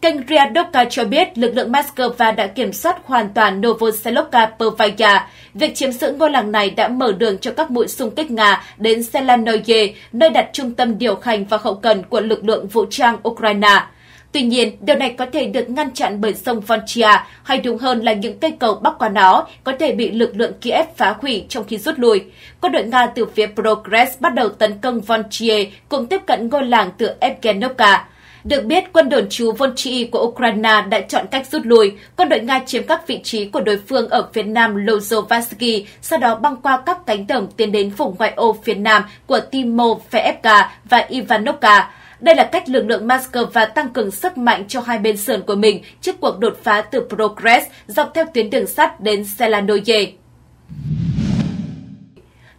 Kênh Ryadoka cho biết lực lượng Moscow đã kiểm soát hoàn toàn Novoselokha Pervaya. Việc chiếm giữ ngôi làng này đã mở đường cho các mũi xung kích Nga đến Selanoye, nơi đặt trung tâm điều hành và hậu cần của lực lượng vũ trang Ukraine. Tuy nhiên, điều này có thể được ngăn chặn bởi sông Volchia, hay đúng hơn là những cây cầu bắc qua nó có thể bị lực lượng Kiev phá hủy trong khi rút lui. Quân đội Nga từ phía Progress bắt đầu tấn công Volchia cùng tiếp cận ngôi làng từ Evgenovka. Được biết, quân đồn trú Volchi của Ukraine đã chọn cách rút lui. Quân đội Nga chiếm các vị trí của đối phương ở phía nam Lozovarsky, sau đó băng qua các cánh đồng tiến đến vùng ngoại ô phía nam của Timoveyevka và Ivanovka. Đây là cách lực lượng Moscow tăng cường sức mạnh cho hai bên sườn của mình trước cuộc đột phá từ Progress dọc theo tuyến đường sắt đến Selanoye.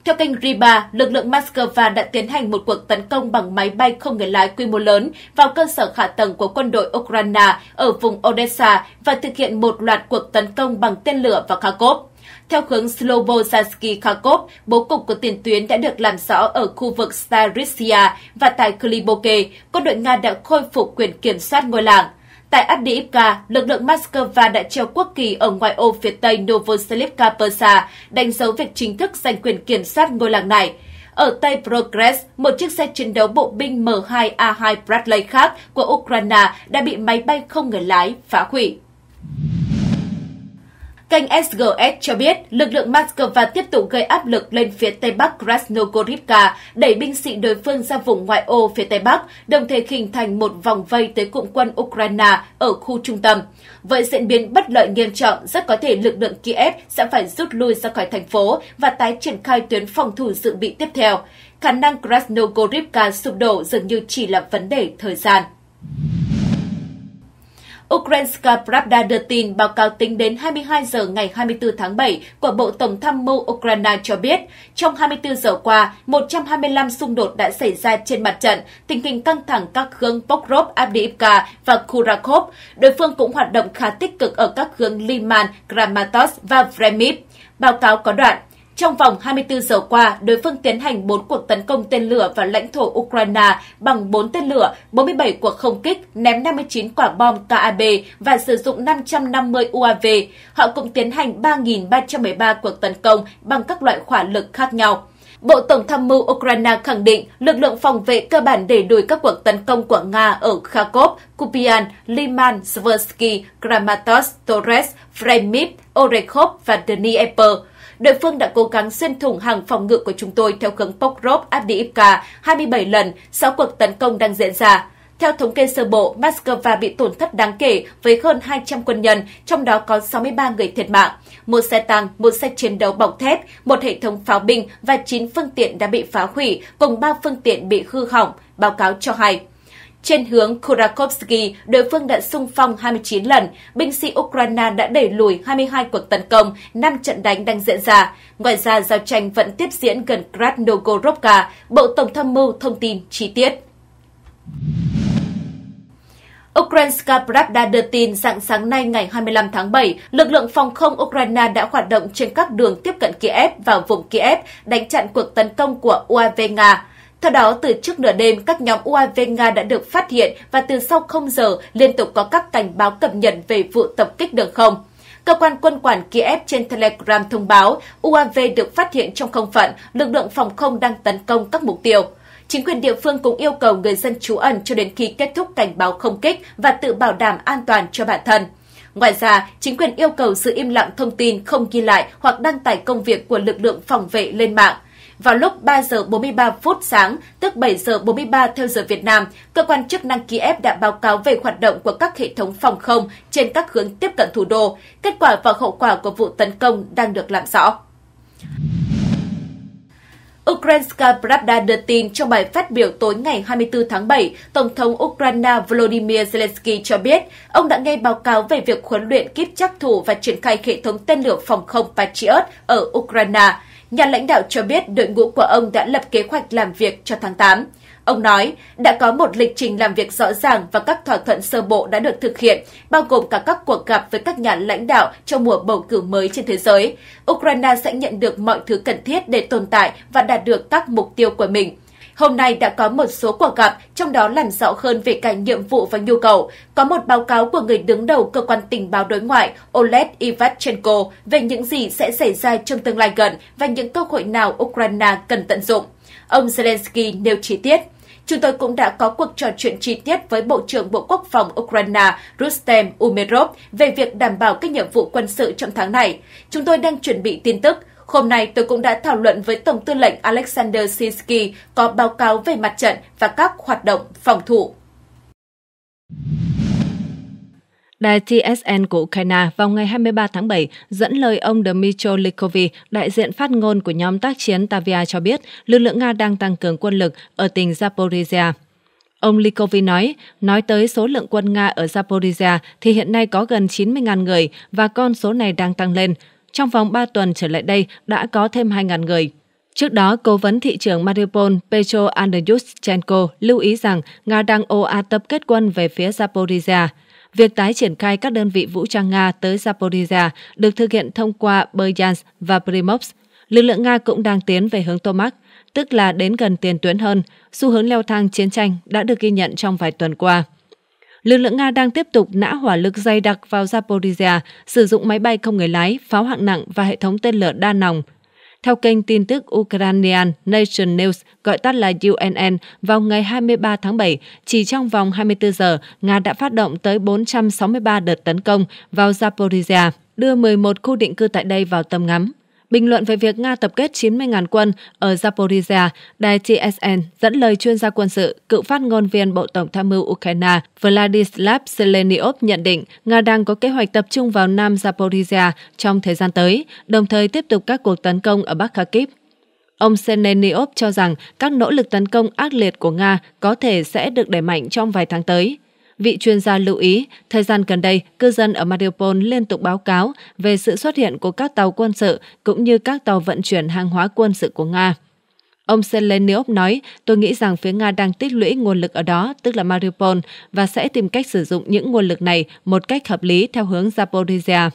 Theo kênh RIBA, lực lượng Moscow đã tiến hành một cuộc tấn công bằng máy bay không người lái quy mô lớn vào cơ sở hạ tầng của quân đội Ukraine ở vùng Odessa và thực hiện một loạt cuộc tấn công bằng tên lửa vào Kharkov. Theo hướng Slobozansky Kharkov, bố cục của tiền tuyến đã được làm rõ ở khu vực Staryssia và tại Kliboke, quân đội Nga đã khôi phục quyền kiểm soát ngôi làng. Tại Abdiivka, lực lượng Moscow đã treo quốc kỳ ở ngoại ô phía tây Novoselivka Persa, đánh dấu việc chính thức giành quyền kiểm soát ngôi làng này. Ở Tây Progress, một chiếc xe chiến đấu bộ binh M2A2 Bradley khác của Ukraine đã bị máy bay không người lái phá hủy. Kênh SGS cho biết lực lượng Moscow tiếp tục gây áp lực lên phía Tây Bắc Krasnogorivka, đẩy binh sĩ đối phương ra vùng ngoại ô phía Tây Bắc, đồng thời hình thành một vòng vây tới cụm quân Ukraine ở khu trung tâm. Với diễn biến bất lợi nghiêm trọng, rất có thể lực lượng Kiev sẽ phải rút lui ra khỏi thành phố và tái triển khai tuyến phòng thủ dự bị tiếp theo. Khả năng Krasnogorivka sụp đổ dường như chỉ là vấn đề thời gian. Ukrainska Pravda đưa tin báo cáo tính đến 22 giờ ngày 24 tháng 7 của Bộ Tổng tham mưu Ukraine cho biết, trong 24 giờ qua, 125 xung đột đã xảy ra trên mặt trận, tình hình căng thẳng các hướng Pokrov, Abdiivka và Kurakov. Đối phương cũng hoạt động khá tích cực ở các hướng Liman, Kramatorsk và Vremiv. Báo cáo có đoạn, trong vòng 24 giờ qua, đối phương tiến hành 4 cuộc tấn công tên lửa vào lãnh thổ Ukraine bằng 4 tên lửa, 47 cuộc không kích, ném 59 quả bom KAB và sử dụng 550 UAV. Họ cũng tiến hành 3.313 cuộc tấn công bằng các loại hỏa lực khác nhau. Bộ Tổng tham mưu Ukraine khẳng định lực lượng phòng vệ cơ bản để đuổi các cuộc tấn công của Nga ở Kharkov, Kupian, Liman, Sversky, Kramatorsk, Torres, Vremyv, Orekhov và Dnieper. Đội phương đã cố gắng xuyên thủng hàng phòng ngự của chúng tôi theo hướng Pokrov Abdiivka 27 lần sau cuộc tấn công đang diễn ra. Theo thống kê sơ bộ, Moscow bị tổn thất đáng kể với hơn 200 quân nhân, trong đó có 63 người thiệt mạng. Một xe tăng, một xe chiến đấu bọc thép, một hệ thống pháo binh và 9 phương tiện đã bị phá hủy, cùng 3 phương tiện bị hư hỏng, báo cáo cho hay. Trên hướng Kurakovsky, đối phương đã xung phong 29 lần, binh sĩ Ukraine đã đẩy lùi 22 cuộc tấn công, 5 trận đánh đang diễn ra. Ngoài ra, giao tranh vẫn tiếp diễn gần Krasnogorovka, Bộ Tổng tham mưu thông tin chi tiết. Ukrainska Pravda đưa tin rằng sáng nay ngày 25 tháng 7, lực lượng phòng không Ukraine đã hoạt động trên các đường tiếp cận Kiev vào vùng Kiev, đánh chặn cuộc tấn công của UAV Nga. Theo đó, từ trước nửa đêm, các nhóm UAV Nga đã được phát hiện và từ sau 0 giờ liên tục có các cảnh báo cập nhật về vụ tập kích đường không. Cơ quan quân quản Kiev trên Telegram thông báo UAV được phát hiện trong không phận, lực lượng phòng không đang tấn công các mục tiêu. Chính quyền địa phương cũng yêu cầu người dân trú ẩn cho đến khi kết thúc cảnh báo không kích và tự bảo đảm an toàn cho bản thân. Ngoài ra, chính quyền yêu cầu sự im lặng thông tin không ghi lại hoặc đăng tải công việc của lực lượng phòng vệ lên mạng – vào lúc 3 giờ 43 phút sáng, tức 7 giờ 43 theo giờ Việt Nam, cơ quan chức năng Kiev đã báo cáo về hoạt động của các hệ thống phòng không trên các hướng tiếp cận thủ đô. Kết quả và hậu quả của vụ tấn công đang được làm rõ. Ukrainska Pravda đưa tin trong bài phát biểu tối ngày 24 tháng 7, Tổng thống Ukraine Volodymyr Zelensky cho biết ông đã nghe báo cáo về việc huấn luyện kíp chắc thủ và triển khai hệ thống tên lửa phòng không Patriot ở Ukraine. Nhà lãnh đạo cho biết đội ngũ của ông đã lập kế hoạch làm việc cho tháng 8. Ông nói đã có một lịch trình làm việc rõ ràng và các thỏa thuận sơ bộ đã được thực hiện, bao gồm cả các cuộc gặp với các nhà lãnh đạo trong mùa bầu cử mới trên thế giới. Ukraine sẽ nhận được mọi thứ cần thiết để tồn tại và đạt được các mục tiêu của mình. Hôm nay đã có một số cuộc gặp, trong đó làm rõ hơn về cả nhiệm vụ và nhu cầu. Có một báo cáo của người đứng đầu cơ quan tình báo đối ngoại Oleg Ivatchenko về những gì sẽ xảy ra trong tương lai gần và những cơ hội nào Ukraine cần tận dụng. Ông Zelensky nêu chi tiết. Chúng tôi cũng đã có cuộc trò chuyện chi tiết với Bộ trưởng Bộ Quốc phòng Ukraine Rustem Umerov về việc đảm bảo các nhiệm vụ quân sự trong tháng này. Chúng tôi đang chuẩn bị tin tức Hôm nay tôi cũng đã thảo luận với Tổng tư lệnh Alexander Sinsky có báo cáo về mặt trận và các hoạt động phòng thủ. Đài TSN của Ukraine vào ngày 23 tháng 7 dẫn lời ông Dmytro Likovi, đại diện phát ngôn của nhóm tác chiến Tavia cho biết lực lượng Nga đang tăng cường quân lực ở tỉnh Zaporizhia. Ông Likovi nói, nói tới số lượng quân Nga ở Zaporizhia thì hiện nay có gần 90.000 người và con số này đang tăng lên, trong vòng 3 tuần trở lại đây đã có thêm 2.000 người. Trước đó, cố vấn thị trường Mariupol Petro Andreyushchenko lưu ý rằng Nga đang ồ ạt tập kết quân về phía Zaporizhia. Việc tái triển khai các đơn vị vũ trang Nga tới Zaporizhia được thực hiện thông qua Bryansk và Primovsk. Lực lượng Nga cũng đang tiến về hướng Tomac, tức là đến gần tiền tuyến hơn. Xu hướng leo thang chiến tranh đã được ghi nhận trong vài tuần qua lực lượng Nga đang tiếp tục nã hỏa lực dày đặc vào Zaporizhia, sử dụng máy bay không người lái, pháo hạng nặng và hệ thống tên lửa đa nòng. Theo kênh tin tức Ukrainian Nation News, gọi tắt là UNN, vào ngày 23 tháng 7, chỉ trong vòng 24 giờ, Nga đã phát động tới 463 đợt tấn công vào Zaporizhia, đưa 11 khu định cư tại đây vào tầm ngắm. Bình luận về việc Nga tập kết 90.000 quân ở Zaporizhia, đài TSN dẫn lời chuyên gia quân sự, cựu phát ngôn viên Bộ Tổng tham mưu Ukraine Vladislav Seleniov nhận định Nga đang có kế hoạch tập trung vào Nam Zaporizhia trong thời gian tới, đồng thời tiếp tục các cuộc tấn công ở Bắc Kharkiv. Ông Seleniov cho rằng các nỗ lực tấn công ác liệt của Nga có thể sẽ được đẩy mạnh trong vài tháng tới. Vị chuyên gia lưu ý, thời gian gần đây, cư dân ở Mariupol liên tục báo cáo về sự xuất hiện của các tàu quân sự cũng như các tàu vận chuyển hàng hóa quân sự của Nga. Ông Seleniov nói, tôi nghĩ rằng phía Nga đang tích lũy nguồn lực ở đó, tức là Mariupol, và sẽ tìm cách sử dụng những nguồn lực này một cách hợp lý theo hướng Zaporizhia.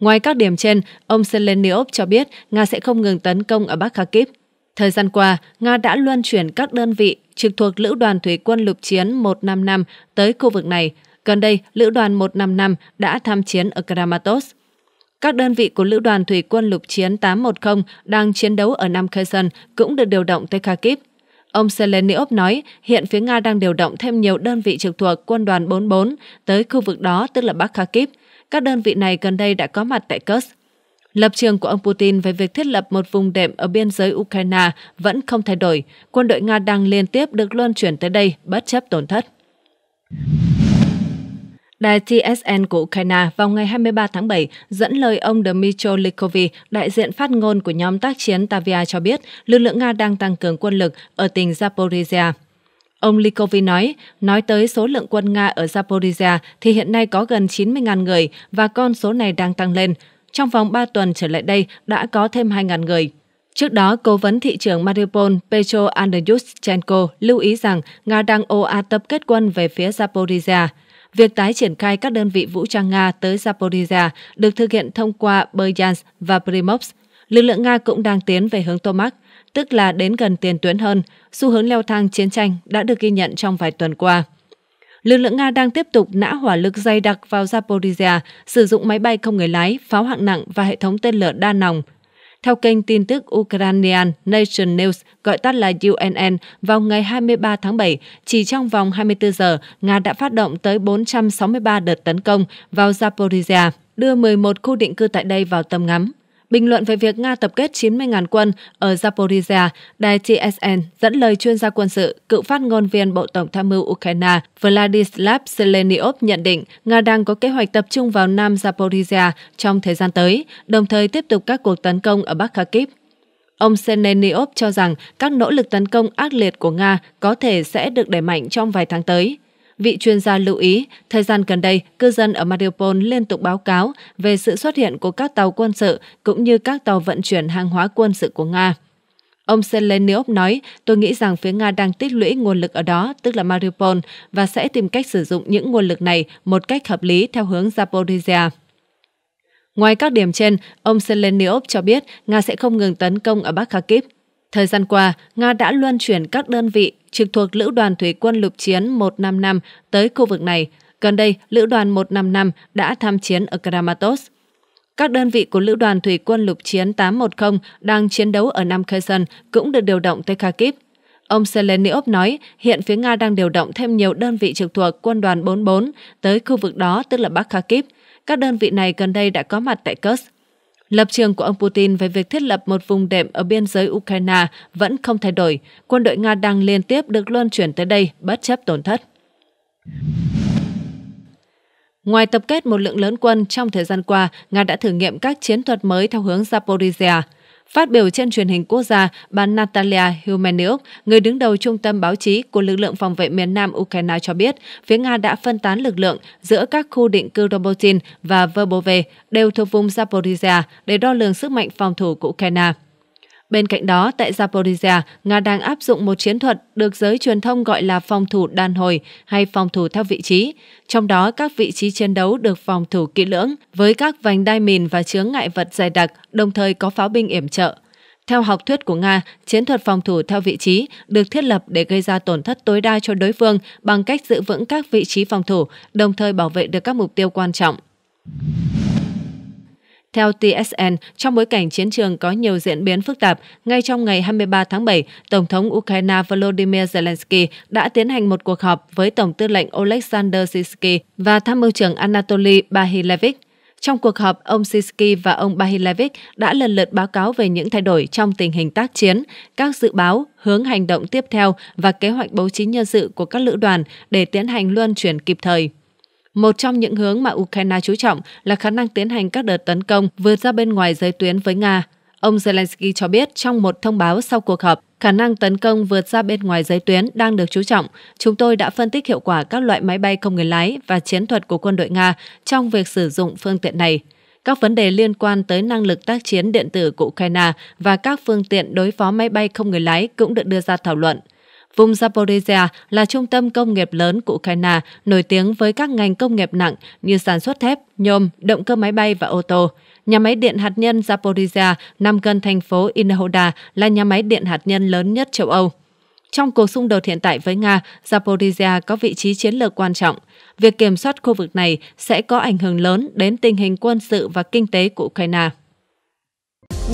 Ngoài các điểm trên, ông Seleniov cho biết Nga sẽ không ngừng tấn công ở Bắc Kharkiv Thời gian qua, Nga đã luân chuyển các đơn vị trực thuộc Lữ đoàn Thủy quân lục chiến 155 tới khu vực này. Gần đây, Lữ đoàn 155 đã tham chiến ở Kramatorsk. Các đơn vị của Lữ đoàn Thủy quân lục chiến 810 đang chiến đấu ở Nam Kherson cũng được điều động tới Kharkiv. Ông Seleniov nói hiện phía Nga đang điều động thêm nhiều đơn vị trực thuộc quân đoàn 44 tới khu vực đó tức là Bắc Kharkiv. Các đơn vị này gần đây đã có mặt tại Kursk. Lập trường của ông Putin về việc thiết lập một vùng đệm ở biên giới Ukraine vẫn không thay đổi. Quân đội Nga đang liên tiếp được luân chuyển tới đây bất chấp tổn thất. Đài TSN của Ukraine vào ngày 23 tháng 7 dẫn lời ông Dmytro Likovi, đại diện phát ngôn của nhóm tác chiến Tavia cho biết lực lượng Nga đang tăng cường quân lực ở tỉnh Zaporizhia. Ông Likovi nói, nói tới số lượng quân Nga ở Zaporizhia thì hiện nay có gần 90.000 người và con số này đang tăng lên. Trong vòng 3 tuần trở lại đây đã có thêm 2.000 người. Trước đó, cố vấn thị trường Mariupol Petro Andreyushchenko lưu ý rằng Nga đang ồ ạt tập kết quân về phía Zaporizhia. Việc tái triển khai các đơn vị vũ trang Nga tới Zaporizhia được thực hiện thông qua Bryansk và Primorsk. Lực lượng Nga cũng đang tiến về hướng Tomac, tức là đến gần tiền tuyến hơn. Xu hướng leo thang chiến tranh đã được ghi nhận trong vài tuần qua lực lượng Nga đang tiếp tục nã hỏa lực dày đặc vào Zaporizhia, sử dụng máy bay không người lái, pháo hạng nặng và hệ thống tên lửa đa nòng. Theo kênh tin tức Ukrainian Nation News, gọi tắt là UNN, vào ngày 23 tháng 7, chỉ trong vòng 24 giờ, Nga đã phát động tới 463 đợt tấn công vào Zaporizhia, đưa 11 khu định cư tại đây vào tầm ngắm. Bình luận về việc Nga tập kết 90.000 quân ở Zaporizhia, đài TSN dẫn lời chuyên gia quân sự, cựu phát ngôn viên Bộ Tổng tham mưu Ukraine Vladislav Zeleniov nhận định Nga đang có kế hoạch tập trung vào Nam Zaporizhia trong thời gian tới, đồng thời tiếp tục các cuộc tấn công ở Bắc Kharkiv. Ông Zeleniov cho rằng các nỗ lực tấn công ác liệt của Nga có thể sẽ được đẩy mạnh trong vài tháng tới – Vị chuyên gia lưu ý, thời gian gần đây, cư dân ở Mariupol liên tục báo cáo về sự xuất hiện của các tàu quân sự cũng như các tàu vận chuyển hàng hóa quân sự của Nga. Ông Seleniov nói, tôi nghĩ rằng phía Nga đang tích lũy nguồn lực ở đó, tức là Mariupol, và sẽ tìm cách sử dụng những nguồn lực này một cách hợp lý theo hướng Zaporizhia. Ngoài các điểm trên, ông Seleniov cho biết Nga sẽ không ngừng tấn công ở Bắc Kharkiv. Thời gian qua, Nga đã luân chuyển các đơn vị trực thuộc Lữ đoàn Thủy quân lục chiến 155 tới khu vực này. Gần đây, Lữ đoàn 155 đã tham chiến ở Kramatorsk. Các đơn vị của Lữ đoàn Thủy quân lục chiến 810 đang chiến đấu ở Nam Kherson cũng được điều động tới Kharkiv. Ông Seleniov nói hiện phía Nga đang điều động thêm nhiều đơn vị trực thuộc quân đoàn 44 tới khu vực đó tức là Bắc Kharkiv. Các đơn vị này gần đây đã có mặt tại Kursk. Lập trường của ông Putin về việc thiết lập một vùng đệm ở biên giới Ukraine vẫn không thay đổi. Quân đội Nga đang liên tiếp được luân chuyển tới đây bất chấp tổn thất. Ngoài tập kết một lượng lớn quân trong thời gian qua, Nga đã thử nghiệm các chiến thuật mới theo hướng Zaporizhia. Phát biểu trên truyền hình quốc gia, bà Natalia Humeniuk, người đứng đầu trung tâm báo chí của lực lượng phòng vệ miền Nam Ukraine cho biết, phía Nga đã phân tán lực lượng giữa các khu định cư Robotin và Verbove đều thuộc vùng Zaporizhia để đo lường sức mạnh phòng thủ của Ukraine. Bên cạnh đó, tại Zaporizhia, Nga đang áp dụng một chiến thuật được giới truyền thông gọi là phòng thủ đàn hồi hay phòng thủ theo vị trí. Trong đó, các vị trí chiến đấu được phòng thủ kỹ lưỡng với các vành đai mìn và chướng ngại vật dày đặc, đồng thời có pháo binh yểm trợ. Theo học thuyết của Nga, chiến thuật phòng thủ theo vị trí được thiết lập để gây ra tổn thất tối đa cho đối phương bằng cách giữ vững các vị trí phòng thủ, đồng thời bảo vệ được các mục tiêu quan trọng. Theo TSN, trong bối cảnh chiến trường có nhiều diễn biến phức tạp, ngay trong ngày 23 tháng 7, Tổng thống Ukraine Volodymyr Zelensky đã tiến hành một cuộc họp với Tổng tư lệnh Oleksandr Sisky và Tham mưu trưởng Anatoly Bahilevich. Trong cuộc họp, ông Sisky và ông Bahilevich đã lần lượt báo cáo về những thay đổi trong tình hình tác chiến, các dự báo, hướng hành động tiếp theo và kế hoạch bố trí nhân sự của các lữ đoàn để tiến hành luân chuyển kịp thời. Một trong những hướng mà Ukraine chú trọng là khả năng tiến hành các đợt tấn công vượt ra bên ngoài giới tuyến với Nga. Ông Zelensky cho biết trong một thông báo sau cuộc họp, khả năng tấn công vượt ra bên ngoài giới tuyến đang được chú trọng. Chúng tôi đã phân tích hiệu quả các loại máy bay không người lái và chiến thuật của quân đội Nga trong việc sử dụng phương tiện này. Các vấn đề liên quan tới năng lực tác chiến điện tử của Ukraine và các phương tiện đối phó máy bay không người lái cũng được đưa ra thảo luận – Vùng Zaporizhia là trung tâm công nghiệp lớn của Ukraine, nổi tiếng với các ngành công nghiệp nặng như sản xuất thép, nhôm, động cơ máy bay và ô tô. Nhà máy điện hạt nhân Zaporizhia nằm gần thành phố Inahoda là nhà máy điện hạt nhân lớn nhất châu Âu. Trong cuộc xung đột hiện tại với Nga, Zaporizhia có vị trí chiến lược quan trọng. Việc kiểm soát khu vực này sẽ có ảnh hưởng lớn đến tình hình quân sự và kinh tế của Ukraine.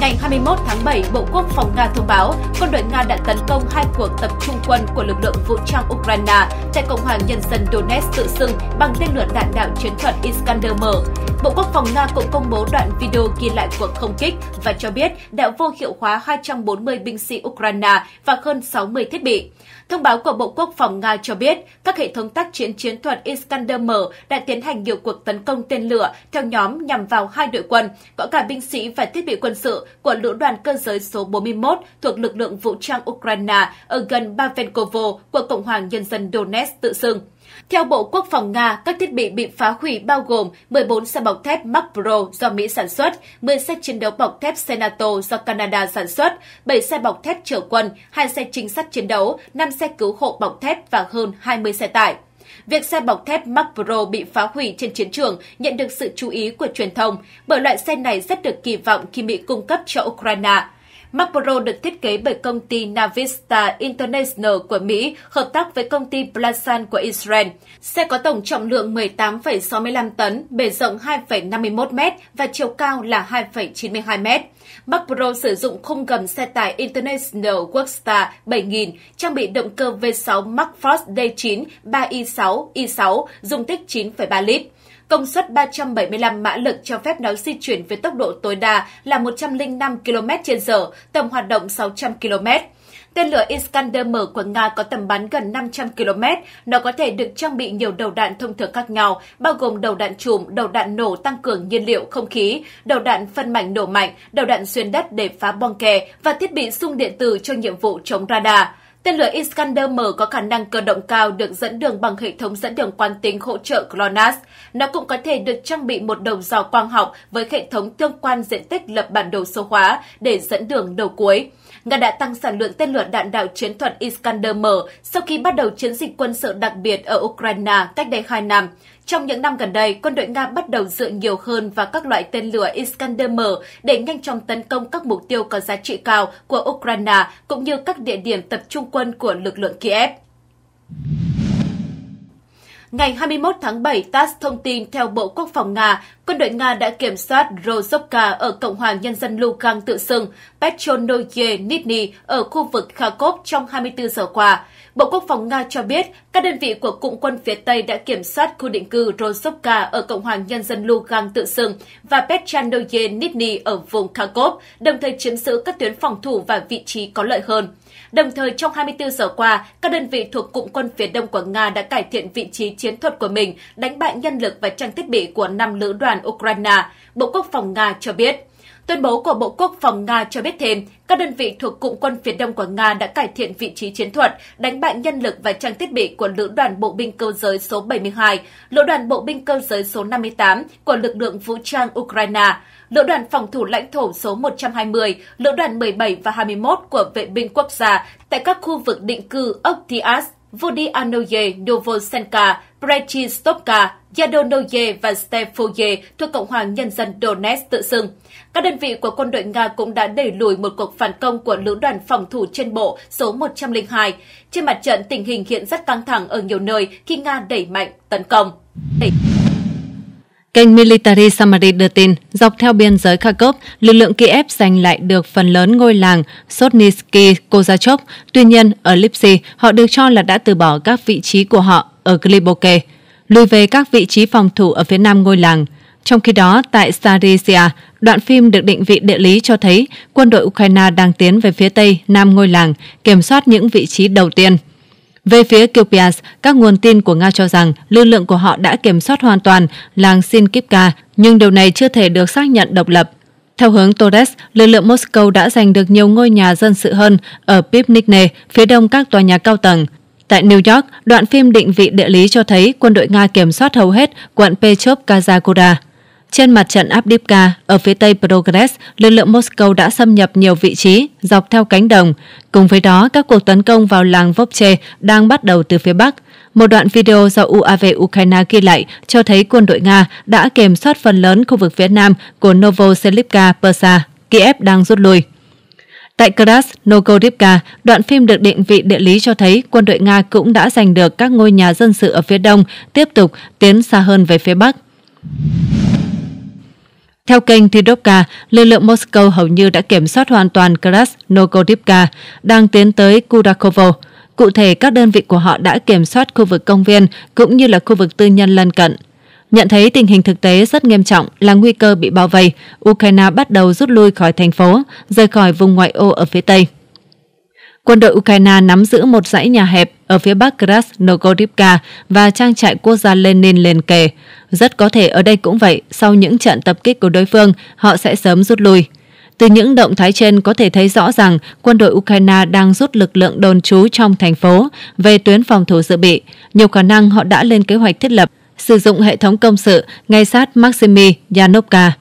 Ngày 21 tháng 7, Bộ Quốc phòng Nga thông báo quân đội Nga đã tấn công hai cuộc tập trung quân của lực lượng vũ trang Ukraine tại Cộng hòa Nhân dân Donetsk tự xưng bằng tên lửa đạn đạo chiến thuật Iskander-M. Bộ Quốc phòng Nga cũng công bố đoạn video ghi lại cuộc không kích và cho biết đã vô hiệu hóa 240 binh sĩ Ukraine và hơn 60 thiết bị. Thông báo của Bộ Quốc phòng Nga cho biết các hệ thống tác chiến chiến thuật Iskander-M đã tiến hành nhiều cuộc tấn công tên lửa theo nhóm nhằm vào hai đội quân, có cả binh sĩ và thiết bị quân sự sự của lữ đoàn cơ giới số 41 thuộc lực lượng vũ trang Ukraine ở gần Bavenkovo của Cộng hòa Nhân dân Donetsk tự xưng. Theo Bộ Quốc phòng Nga, các thiết bị bị phá hủy bao gồm 14 xe bọc thép Mark Pro do Mỹ sản xuất, 10 xe chiến đấu bọc thép Senato do Canada sản xuất, 7 xe bọc thép chở quân, 2 xe trinh sát chiến đấu, 5 xe cứu hộ bọc thép và hơn 20 xe tải. Việc xe bọc thép Mark Pro bị phá hủy trên chiến trường nhận được sự chú ý của truyền thông bởi loại xe này rất được kỳ vọng khi Mỹ cung cấp cho Ukraine. MacPro được thiết kế bởi công ty Navista International của Mỹ hợp tác với công ty Plasan của Israel. Xe có tổng trọng lượng 18,65 tấn, bề rộng 2,51 m và chiều cao là 2,92 m. MacPro sử dụng khung gầm xe tải International Workstar 7000, trang bị động cơ V6 MacFrost D9 3i6 i6, dung tích 9,3 lít. Công suất 375 mã lực cho phép nó di chuyển với tốc độ tối đa là 105 km/h, tầm hoạt động 600 km. Tên lửa Iskander-M của Nga có tầm bắn gần 500 km. Nó có thể được trang bị nhiều đầu đạn thông thường khác nhau, bao gồm đầu đạn chùm, đầu đạn nổ tăng cường nhiên liệu không khí, đầu đạn phân mảnh nổ mạnh, đầu đạn xuyên đất để phá bom kè và thiết bị xung điện tử cho nhiệm vụ chống radar. Tên lửa Iskander-M có khả năng cơ động cao được dẫn đường bằng hệ thống dẫn đường quan tính hỗ trợ GLONASS. Nó cũng có thể được trang bị một đầu dò quang học với hệ thống tương quan diện tích lập bản đồ số hóa để dẫn đường đầu cuối. Nga đã tăng sản lượng tên lửa đạn đạo chiến thuật Iskander-M sau khi bắt đầu chiến dịch quân sự đặc biệt ở Ukraine cách đây 2 năm. Trong những năm gần đây, quân đội Nga bắt đầu dựa nhiều hơn vào các loại tên lửa Iskander-M để nhanh chóng tấn công các mục tiêu có giá trị cao của Ukraine cũng như các địa điểm tập trung quân của lực lượng Kiev. Ngày 21 tháng 7, TASS thông tin theo Bộ Quốc phòng Nga, quân đội Nga đã kiểm soát Rozovka ở Cộng hòa Nhân dân Lugan tự xưng, Petronoye Nitny ở khu vực Kharkov trong 24 giờ qua. Bộ Quốc phòng Nga cho biết các đơn vị của Cụm quân phía Tây đã kiểm soát khu định cư Rozovka ở Cộng hòa Nhân dân Lugan tự xưng và Petronoye Nitny ở vùng Kharkov, đồng thời chiếm giữ các tuyến phòng thủ và vị trí có lợi hơn. Đồng thời, trong 24 giờ qua, các đơn vị thuộc Cụm quân phía Đông của Nga đã cải thiện vị trí chiến thuật của mình, đánh bại nhân lực và trang thiết bị của năm lữ đoàn Ukraine, Bộ Quốc phòng Nga cho biết. Tuyên bố của Bộ Quốc phòng Nga cho biết thêm, các đơn vị thuộc Cụm quân phía Đông của Nga đã cải thiện vị trí chiến thuật, đánh bại nhân lực và trang thiết bị của Lữ đoàn Bộ binh cơ giới số 72, Lữ đoàn Bộ binh cơ giới số 58 của lực lượng vũ trang Ukraine. Lữ đoàn phòng thủ lãnh thổ số 120, Lữ đoàn 17 và 21 của vệ binh quốc gia tại các khu vực định cư Oktias, Vodianoye, Novosenka, Prechistopka, Yadonoye và Stefoye thuộc Cộng hòa Nhân dân Donetsk tự xưng. Các đơn vị của quân đội Nga cũng đã đẩy lùi một cuộc phản công của lữ đoàn phòng thủ trên bộ số 102. Trên mặt trận, tình hình hiện rất căng thẳng ở nhiều nơi khi Nga đẩy mạnh tấn công. Đẩy... Kênh Military Summary đưa tin, dọc theo biên giới Kharkov, lực lượng Kiev giành lại được phần lớn ngôi làng Sotnitsky Kozachok. Tuy nhiên, ở Lipsy, họ được cho là đã từ bỏ các vị trí của họ ở Gliboke, lùi về các vị trí phòng thủ ở phía nam ngôi làng. Trong khi đó, tại Starisia, đoạn phim được định vị địa lý cho thấy quân đội Ukraine đang tiến về phía tây nam ngôi làng, kiểm soát những vị trí đầu tiên. Về phía Kyopias, các nguồn tin của Nga cho rằng lưu lượng của họ đã kiểm soát hoàn toàn làng Sinkivka, nhưng điều này chưa thể được xác nhận độc lập. Theo hướng Torres, lực lượng Moscow đã giành được nhiều ngôi nhà dân sự hơn ở Pivnikne, phía đông các tòa nhà cao tầng. Tại New York, đoạn phim định vị địa lý cho thấy quân đội Nga kiểm soát hầu hết quận Pechov Kazakura. Trên mặt trận Abdivka, ở phía tây Progress, lực lượng Moscow đã xâm nhập nhiều vị trí dọc theo cánh đồng. Cùng với đó, các cuộc tấn công vào làng Vovche đang bắt đầu từ phía bắc. Một đoạn video do UAV Ukraine ghi lại cho thấy quân đội Nga đã kiểm soát phần lớn khu vực phía nam của Novoselivka Persa. Kiev đang rút lui. Tại Kras Nogorivka, đoạn phim được định vị địa lý cho thấy quân đội Nga cũng đã giành được các ngôi nhà dân sự ở phía đông, tiếp tục tiến xa hơn về phía bắc. Theo kênh Tidovka, lực lượng Moscow hầu như đã kiểm soát hoàn toàn Krasnogodivka, đang tiến tới Kudakovo. Cụ thể, các đơn vị của họ đã kiểm soát khu vực công viên cũng như là khu vực tư nhân lân cận. Nhận thấy tình hình thực tế rất nghiêm trọng là nguy cơ bị bao vây, Ukraine bắt đầu rút lui khỏi thành phố, rời khỏi vùng ngoại ô ở phía Tây. Quân đội Ukraine nắm giữ một dãy nhà hẹp ở phía bắc Krasnogorivka và trang trại quốc gia Lenin liền kề. Rất có thể ở đây cũng vậy, sau những trận tập kích của đối phương, họ sẽ sớm rút lui. Từ những động thái trên có thể thấy rõ rằng quân đội Ukraine đang rút lực lượng đồn trú trong thành phố về tuyến phòng thủ dự bị. Nhiều khả năng họ đã lên kế hoạch thiết lập sử dụng hệ thống công sự ngay sát Maximi Yanovka.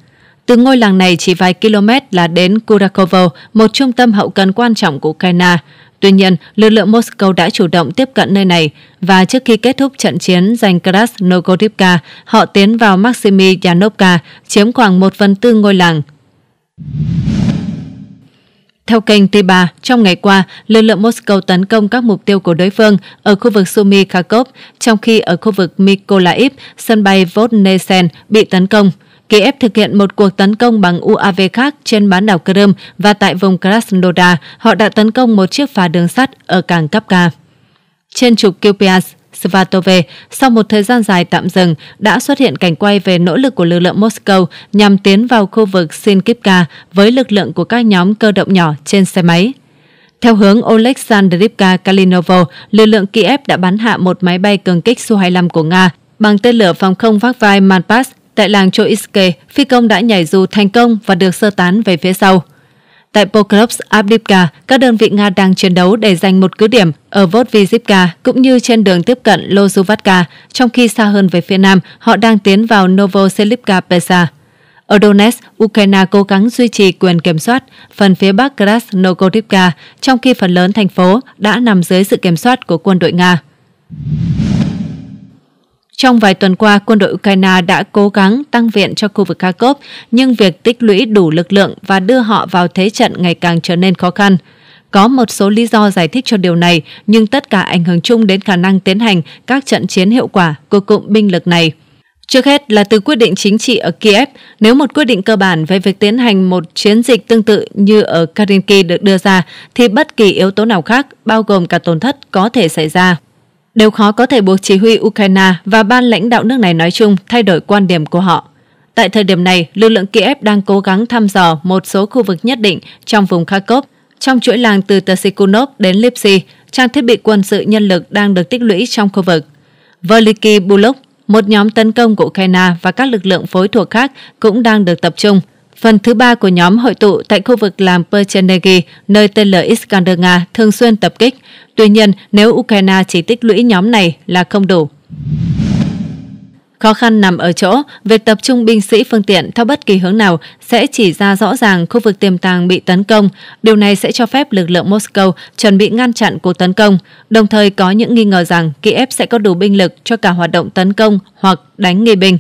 Từ ngôi làng này chỉ vài km là đến Kurakovo, một trung tâm hậu cần quan trọng của Ukraine. Tuy nhiên, lực lượng Moscow đã chủ động tiếp cận nơi này và trước khi kết thúc trận chiến giành Krasnogorivka, họ tiến vào Maximi Yanovka, chiếm khoảng 1 phần tư ngôi làng. Theo kênh Tiba, trong ngày qua, lực lượng Moscow tấn công các mục tiêu của đối phương ở khu vực Sumy Kharkov, trong khi ở khu vực Mykolaiv, sân bay Vodnesen bị tấn công. Kiev thực hiện một cuộc tấn công bằng UAV khác trên bán đảo Crimea và tại vùng Krasnodar, họ đã tấn công một chiếc phà đường sắt ở cảng Kapka. Trên trục Kupiansk, Svatove, sau một thời gian dài tạm dừng, đã xuất hiện cảnh quay về nỗ lực của lực lượng Moscow nhằm tiến vào khu vực Sinkivka với lực lượng của các nhóm cơ động nhỏ trên xe máy. Theo hướng Oleksandrivka Kalinovo, lực lượng Kiev đã bắn hạ một máy bay cường kích Su-25 của Nga bằng tên lửa phòng không vác vai Manpas Tại làng Choiske, phi công đã nhảy dù thành công và được sơ tán về phía sau. Tại Pokrovsk Abdivka, các đơn vị Nga đang chiến đấu để giành một cứ điểm ở Vodvizivka cũng như trên đường tiếp cận Lozuvatka, trong khi xa hơn về phía nam, họ đang tiến vào Novoselivka Pesa. Ở Donetsk, Ukraine cố gắng duy trì quyền kiểm soát phần phía bắc Krasnogorivka, trong khi phần lớn thành phố đã nằm dưới sự kiểm soát của quân đội Nga. Trong vài tuần qua, quân đội Ukraine đã cố gắng tăng viện cho khu vực Kharkov, nhưng việc tích lũy đủ lực lượng và đưa họ vào thế trận ngày càng trở nên khó khăn. Có một số lý do giải thích cho điều này, nhưng tất cả ảnh hưởng chung đến khả năng tiến hành các trận chiến hiệu quả của cụm binh lực này. Trước hết là từ quyết định chính trị ở Kiev, nếu một quyết định cơ bản về việc tiến hành một chiến dịch tương tự như ở Karinki được đưa ra, thì bất kỳ yếu tố nào khác, bao gồm cả tổn thất, có thể xảy ra đều khó có thể buộc chỉ huy Ukraine và ban lãnh đạo nước này nói chung thay đổi quan điểm của họ. Tại thời điểm này, lực lượng Kiev đang cố gắng thăm dò một số khu vực nhất định trong vùng Kharkov, trong chuỗi làng từ Tersikunov đến Lipsy, trang thiết bị quân sự nhân lực đang được tích lũy trong khu vực. Veliky Bulok, một nhóm tấn công của Ukraine và các lực lượng phối thuộc khác cũng đang được tập trung Phần thứ ba của nhóm hội tụ tại khu vực làm Perchenegi, nơi tên lửa Iskander Nga thường xuyên tập kích. Tuy nhiên, nếu Ukraine chỉ tích lũy nhóm này là không đủ. Khó khăn nằm ở chỗ, việc tập trung binh sĩ phương tiện theo bất kỳ hướng nào sẽ chỉ ra rõ ràng khu vực tiềm tàng bị tấn công. Điều này sẽ cho phép lực lượng Moscow chuẩn bị ngăn chặn cuộc tấn công, đồng thời có những nghi ngờ rằng Kiev sẽ có đủ binh lực cho cả hoạt động tấn công hoặc đánh nghi binh.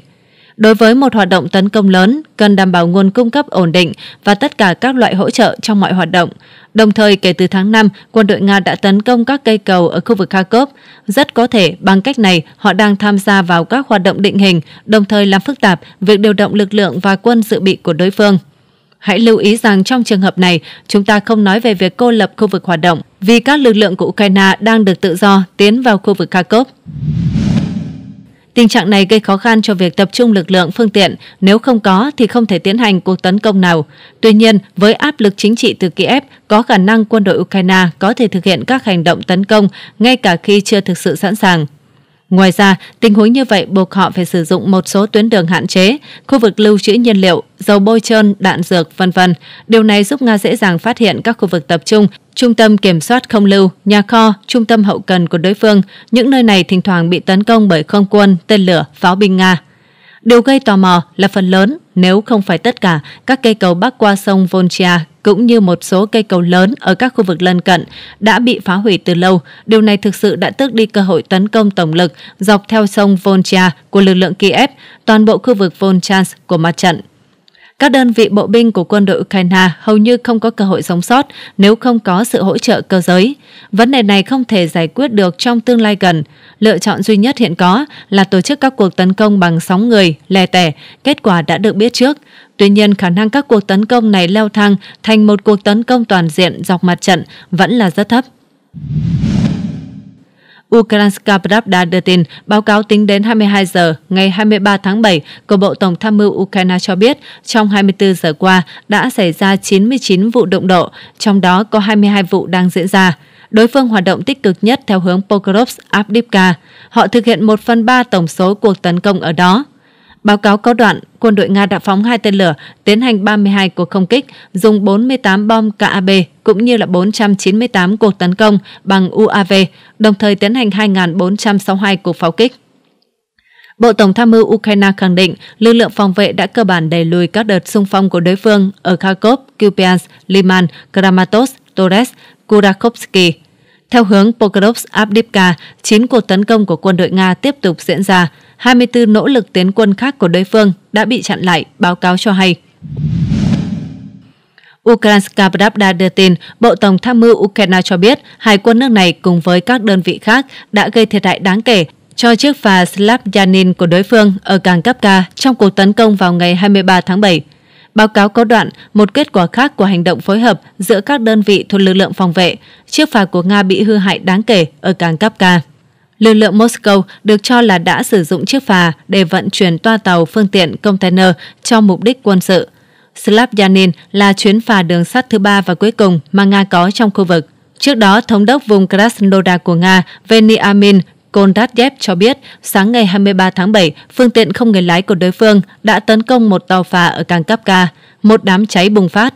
Đối với một hoạt động tấn công lớn, cần đảm bảo nguồn cung cấp ổn định và tất cả các loại hỗ trợ trong mọi hoạt động. Đồng thời, kể từ tháng 5, quân đội Nga đã tấn công các cây cầu ở khu vực Kharkov. Rất có thể, bằng cách này, họ đang tham gia vào các hoạt động định hình, đồng thời làm phức tạp việc điều động lực lượng và quân dự bị của đối phương. Hãy lưu ý rằng trong trường hợp này, chúng ta không nói về việc cô lập khu vực hoạt động, vì các lực lượng của Ukraine đang được tự do tiến vào khu vực Kharkov. Tình trạng này gây khó khăn cho việc tập trung lực lượng phương tiện, nếu không có thì không thể tiến hành cuộc tấn công nào. Tuy nhiên, với áp lực chính trị từ Kiev, có khả năng quân đội Ukraine có thể thực hiện các hành động tấn công ngay cả khi chưa thực sự sẵn sàng. Ngoài ra, tình huống như vậy buộc họ phải sử dụng một số tuyến đường hạn chế, khu vực lưu trữ nhiên liệu, dầu bôi trơn, đạn dược, vân vân. Điều này giúp Nga dễ dàng phát hiện các khu vực tập trung Trung tâm kiểm soát không lưu, nhà kho, trung tâm hậu cần của đối phương, những nơi này thỉnh thoảng bị tấn công bởi không quân, tên lửa, pháo binh Nga. Điều gây tò mò là phần lớn, nếu không phải tất cả, các cây cầu bắc qua sông Volchia cũng như một số cây cầu lớn ở các khu vực lân cận đã bị phá hủy từ lâu. Điều này thực sự đã tước đi cơ hội tấn công tổng lực dọc theo sông Volchia của lực lượng Kiev, toàn bộ khu vực Volchansk của mặt trận. Các đơn vị bộ binh của quân đội Ukraine hầu như không có cơ hội sống sót nếu không có sự hỗ trợ cơ giới. Vấn đề này không thể giải quyết được trong tương lai gần. Lựa chọn duy nhất hiện có là tổ chức các cuộc tấn công bằng sóng người, lè tẻ, kết quả đã được biết trước. Tuy nhiên, khả năng các cuộc tấn công này leo thang thành một cuộc tấn công toàn diện dọc mặt trận vẫn là rất thấp. Ukrainska Pravda đưa tin, báo cáo tính đến 22 giờ ngày 23 tháng 7 của Bộ Tổng tham mưu Ukraine cho biết trong 24 giờ qua đã xảy ra 99 vụ động độ, trong đó có 22 vụ đang diễn ra đối phương hoạt động tích cực nhất theo hướng Pokrovsk-Avdivka. Họ thực hiện một phần ba tổng số cuộc tấn công ở đó. Báo cáo có đoạn, quân đội Nga đã phóng hai tên lửa, tiến hành 32 cuộc không kích, dùng 48 bom KAB cũng như là 498 cuộc tấn công bằng UAV, đồng thời tiến hành 2.462 cuộc pháo kích. Bộ Tổng tham mưu Ukraine khẳng định lực lượng phòng vệ đã cơ bản đẩy lùi các đợt xung phong của đối phương ở Kharkov, Kupiansk, Liman, Kramatorsk, Torres, Kurakovsky. Theo hướng Pokrovsk-Avdivka, 9 cuộc tấn công của quân đội Nga tiếp tục diễn ra. 24 nỗ lực tiến quân khác của đối phương đã bị chặn lại, báo cáo cho hay. Ukrainska Pravda đưa tin, Bộ Tổng tham mưu Ukraine cho biết Hải quân nước này cùng với các đơn vị khác đã gây thiệt hại đáng kể cho chiếc phà Slavyanin của đối phương ở cảng Kapka trong cuộc tấn công vào ngày 23 tháng 7. Báo cáo có đoạn một kết quả khác của hành động phối hợp giữa các đơn vị thuộc lực lượng phòng vệ, chiếc phà của Nga bị hư hại đáng kể ở cảng Kapka. Lực lượng Moscow được cho là đã sử dụng chiếc phà để vận chuyển toa tàu phương tiện container cho mục đích quân sự. Slavyanin là chuyến phà đường sắt thứ ba và cuối cùng mà Nga có trong khu vực. Trước đó, Thống đốc vùng Krasnodar của Nga Veniamin Kondratyev cho biết, sáng ngày 23 tháng 7, phương tiện không người lái của đối phương đã tấn công một tàu phà ở cảng Kapka. Một đám cháy bùng phát.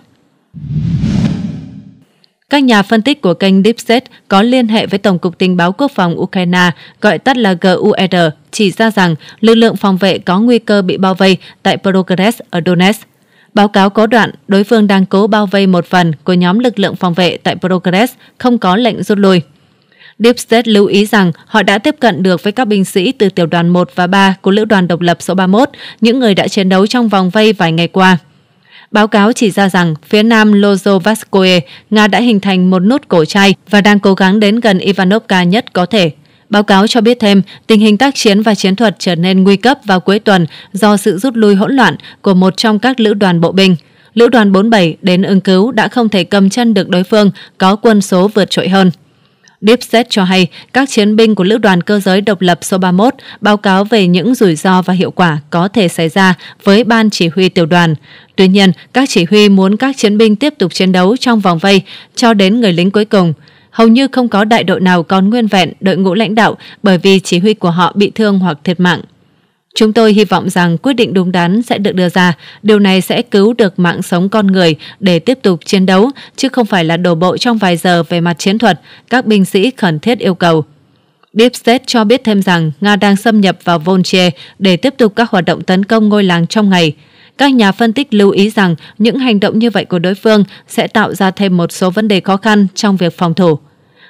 Các nhà phân tích của kênh DeepSet có liên hệ với Tổng cục Tình báo Quốc phòng Ukraine, gọi tắt là GUR, e chỉ ra rằng lực lượng phòng vệ có nguy cơ bị bao vây tại Progress ở Donetsk. Báo cáo có đoạn, đối phương đang cố bao vây một phần của nhóm lực lượng phòng vệ tại Progress không có lệnh rút lui. Deep State lưu ý rằng họ đã tiếp cận được với các binh sĩ từ tiểu đoàn 1 và 3 của Lữ đoàn Độc lập số 31, những người đã chiến đấu trong vòng vây vài ngày qua. Báo cáo chỉ ra rằng phía nam Lozovskoye, Nga đã hình thành một nút cổ chai và đang cố gắng đến gần Ivanovka nhất có thể. Báo cáo cho biết thêm, tình hình tác chiến và chiến thuật trở nên nguy cấp vào cuối tuần do sự rút lui hỗn loạn của một trong các lữ đoàn bộ binh. Lữ đoàn 47 đến ứng cứu đã không thể cầm chân được đối phương có quân số vượt trội hơn. Dipset cho hay các chiến binh của Lữ đoàn Cơ giới Độc lập số 31 báo cáo về những rủi ro và hiệu quả có thể xảy ra với ban chỉ huy tiểu đoàn. Tuy nhiên, các chỉ huy muốn các chiến binh tiếp tục chiến đấu trong vòng vây cho đến người lính cuối cùng. Hầu như không có đại đội nào còn nguyên vẹn đội ngũ lãnh đạo bởi vì chỉ huy của họ bị thương hoặc thiệt mạng. Chúng tôi hy vọng rằng quyết định đúng đắn sẽ được đưa ra. Điều này sẽ cứu được mạng sống con người để tiếp tục chiến đấu, chứ không phải là đổ bộ trong vài giờ về mặt chiến thuật, các binh sĩ khẩn thiết yêu cầu. Deep State cho biết thêm rằng Nga đang xâm nhập vào Volche để tiếp tục các hoạt động tấn công ngôi làng trong ngày. Các nhà phân tích lưu ý rằng những hành động như vậy của đối phương sẽ tạo ra thêm một số vấn đề khó khăn trong việc phòng thủ.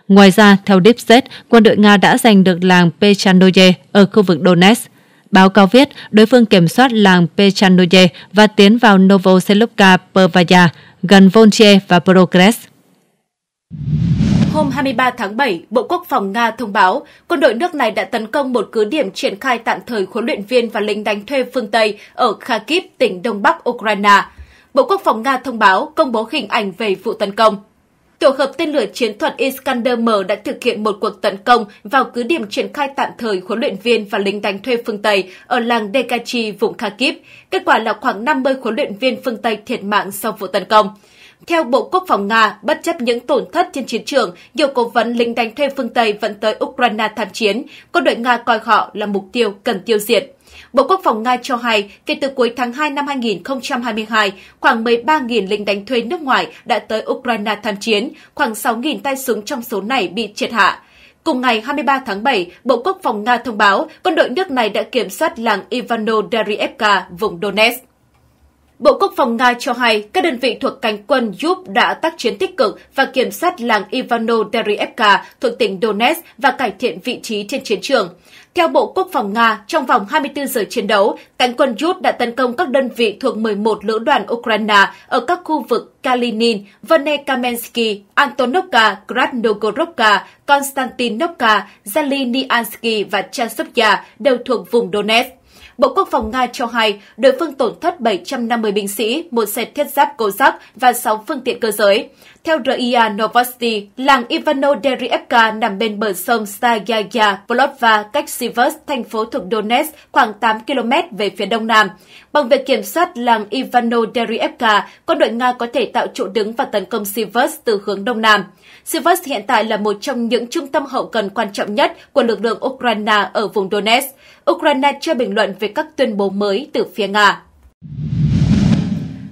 Ngoài ra, theo Deep State, quân đội Nga đã giành được làng pechandoye ở khu vực Donetsk. Báo cáo viết, đối phương kiểm soát làng Pechanoye và tiến vào Novoselivka Pervaya, gần Volche và Progress. Hôm 23 tháng 7, Bộ Quốc phòng Nga thông báo quân đội nước này đã tấn công một cứ điểm triển khai tạm thời huấn luyện viên và lính đánh thuê phương Tây ở Kharkiv, tỉnh Đông Bắc Ukraine. Bộ Quốc phòng Nga thông báo công bố hình ảnh về vụ tấn công. Tổ hợp tên lửa chiến thuật Iskander-M đã thực hiện một cuộc tấn công vào cứ điểm triển khai tạm thời huấn luyện viên và lính đánh thuê phương Tây ở làng Dekachi, vùng Kharkiv. Kết quả là khoảng 50 huấn luyện viên phương Tây thiệt mạng sau vụ tấn công. Theo Bộ Quốc phòng Nga, bất chấp những tổn thất trên chiến trường, nhiều cố vấn lính đánh thuê phương Tây vẫn tới Ukraine tham chiến. Quân đội Nga coi họ là mục tiêu cần tiêu diệt. Bộ Quốc phòng Nga cho hay, kể từ cuối tháng 2 năm 2022, khoảng 13.000 lính đánh thuê nước ngoài đã tới Ukraine tham chiến, khoảng 6.000 tay súng trong số này bị triệt hạ. Cùng ngày 23 tháng 7, Bộ Quốc phòng Nga thông báo quân đội nước này đã kiểm soát làng Ivano Darievka, vùng Donetsk. Bộ Quốc phòng Nga cho hay các đơn vị thuộc cánh quân giúp đã tác chiến tích cực và kiểm soát làng Ivano Derievka thuộc tỉnh Donetsk và cải thiện vị trí trên chiến trường. Theo Bộ Quốc phòng Nga, trong vòng 24 giờ chiến đấu, cánh quân Rút đã tấn công các đơn vị thuộc 11 lữ đoàn Ukraine ở các khu vực Kalinin, Vernekamensky, Antonovka, Krasnogorovka, Konstantinovka, Zeliniansky và Chasovya đều thuộc vùng Donetsk. Bộ Quốc phòng Nga cho hay đối phương tổn thất 750 binh sĩ, một xe thiết giáp Cossack và 6 phương tiện cơ giới. Theo RIA Novosti, làng Ivano Derievka nằm bên bờ sông Stayaya Volodva cách Sivas, thành phố thuộc Donetsk, khoảng 8 km về phía đông nam. Bằng việc kiểm soát làng Ivano Derievka, quân đội Nga có thể tạo trụ đứng và tấn công Sivas từ hướng đông nam. Sivas hiện tại là một trong những trung tâm hậu cần quan trọng nhất của lực lượng Ukraine ở vùng Donetsk. Ukraine chưa bình luận về các tuyên bố mới từ phía Nga.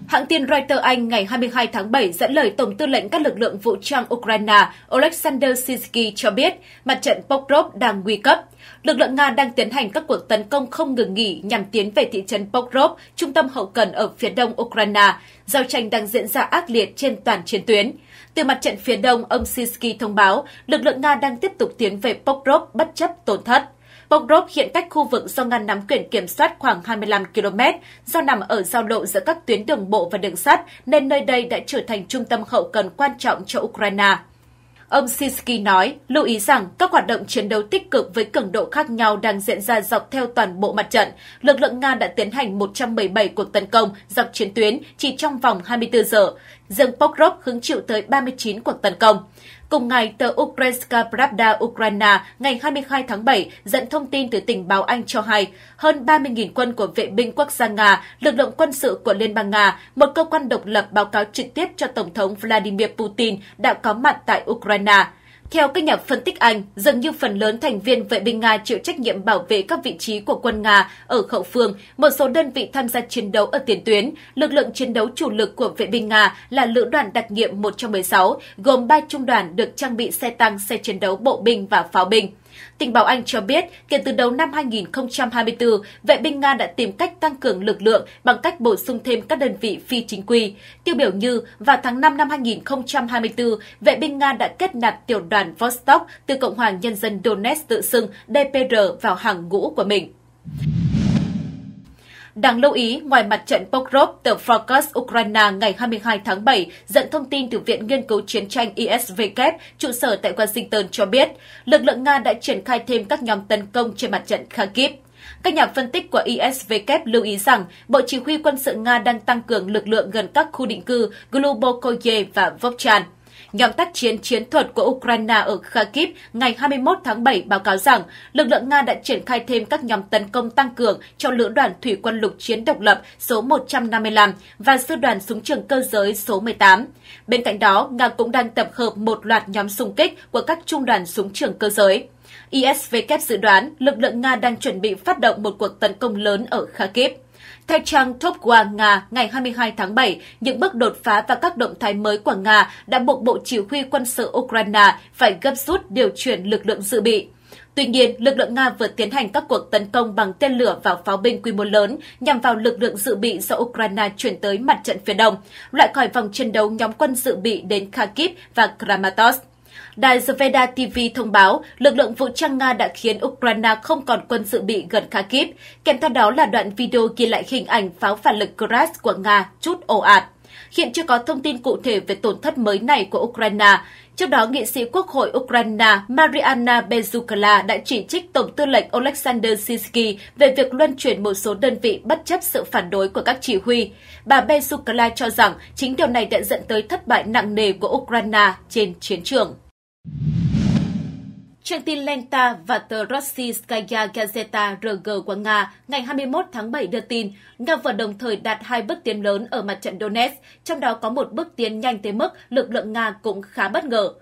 Hãng tin Reuters Anh ngày 22 tháng 7 dẫn lời Tổng tư lệnh các lực lượng vũ trang Ukraine Oleksandr Sinsky cho biết mặt trận Pokrov đang nguy cấp. Lực lượng Nga đang tiến hành các cuộc tấn công không ngừng nghỉ nhằm tiến về thị trấn Pokrov, trung tâm hậu cần ở phía đông Ukraine. Giao tranh đang diễn ra ác liệt trên toàn chiến tuyến. Từ mặt trận phía đông, ông Sinsky thông báo lực lượng Nga đang tiếp tục tiến về Pokrov bất chấp tổn thất. Pokrov hiện cách khu vực do nga nắm quyền kiểm soát khoảng 25 km, do nằm ở giao lộ giữa các tuyến đường bộ và đường sắt nên nơi đây đã trở thành trung tâm hậu cần quan trọng cho Ukraine. Ông Sinsky nói, lưu ý rằng các hoạt động chiến đấu tích cực với cường độ khác nhau đang diễn ra dọc theo toàn bộ mặt trận. Lực lượng Nga đã tiến hành 177 cuộc tấn công dọc chiến tuyến chỉ trong vòng 24 giờ. Dương Pokrov hứng chịu tới 39 cuộc tấn công. Cùng ngày, tờ Ukrainska Pravda Ukraine, ngày 22 tháng 7 dẫn thông tin từ tình báo Anh cho hay hơn 30.000 quân của vệ binh quốc gia Nga, lực lượng quân sự của Liên bang Nga, một cơ quan độc lập báo cáo trực tiếp cho Tổng thống Vladimir Putin đã có mặt tại Ukraine. Theo các nhà phân tích Anh, dường như phần lớn thành viên vệ binh Nga chịu trách nhiệm bảo vệ các vị trí của quân Nga ở hậu phương, một số đơn vị tham gia chiến đấu ở tiền tuyến. Lực lượng chiến đấu chủ lực của vệ binh Nga là lữ đoàn đặc nhiệm 116, gồm 3 trung đoàn được trang bị xe tăng, xe chiến đấu bộ binh và pháo binh. Tình báo Anh cho biết, kể từ đầu năm 2024, vệ binh Nga đã tìm cách tăng cường lực lượng bằng cách bổ sung thêm các đơn vị phi chính quy. Tiêu biểu như, vào tháng 5 năm 2024, vệ binh Nga đã kết nạp tiểu đoàn Vostok từ Cộng hòa Nhân dân Donetsk tự xưng DPR vào hàng ngũ của mình. Đáng lưu ý, ngoài mặt trận Pokrov, tờ Focus Ukraine ngày 22 tháng 7 dẫn thông tin từ Viện Nghiên cứu Chiến tranh ISVK, trụ sở tại Washington cho biết, lực lượng Nga đã triển khai thêm các nhóm tấn công trên mặt trận Kharkiv. Các nhà phân tích của ISVK lưu ý rằng Bộ Chỉ huy quân sự Nga đang tăng cường lực lượng gần các khu định cư Globokoye và Vovchan nhóm tác chiến chiến thuật của Ukraine ở Kharkiv ngày 21 tháng 7 báo cáo rằng lực lượng Nga đã triển khai thêm các nhóm tấn công tăng cường cho lữ đoàn thủy quân lục chiến độc lập số 155 và sư đoàn súng trường cơ giới số 18. Bên cạnh đó, Nga cũng đang tập hợp một loạt nhóm xung kích của các trung đoàn súng trường cơ giới. ISVK dự đoán lực lượng Nga đang chuẩn bị phát động một cuộc tấn công lớn ở Kharkiv. Theo trang Top của Nga ngày 22 tháng 7, những bước đột phá và các động thái mới của Nga đã buộc Bộ Chỉ huy quân sự Ukraine phải gấp rút điều chuyển lực lượng dự bị. Tuy nhiên, lực lượng Nga vừa tiến hành các cuộc tấn công bằng tên lửa và pháo binh quy mô lớn nhằm vào lực lượng dự bị do Ukraine chuyển tới mặt trận phía đông, loại khỏi vòng chiến đấu nhóm quân dự bị đến Kharkiv và Kramatorsk. Đài Zveda TV thông báo lực lượng vũ trang Nga đã khiến Ukraine không còn quân sự bị gần Kharkiv, kèm theo đó là đoạn video ghi lại hình ảnh pháo phản lực Kras của Nga chút ồ ạt. Hiện chưa có thông tin cụ thể về tổn thất mới này của Ukraine. Trước đó, nghị sĩ Quốc hội Ukraine Mariana Bezukala đã chỉ trích Tổng tư lệnh Oleksandr Sisky về việc luân chuyển một số đơn vị bất chấp sự phản đối của các chỉ huy. Bà Bezukala cho rằng chính điều này đã dẫn tới thất bại nặng nề của Ukraine trên chiến trường. Trang tin Lenta và tờ Rossiyskaya Gazeta RG của Nga ngày 21 tháng 7 đưa tin, Nga vừa đồng thời đạt hai bước tiến lớn ở mặt trận Donetsk, trong đó có một bước tiến nhanh tới mức lực lượng Nga cũng khá bất ngờ.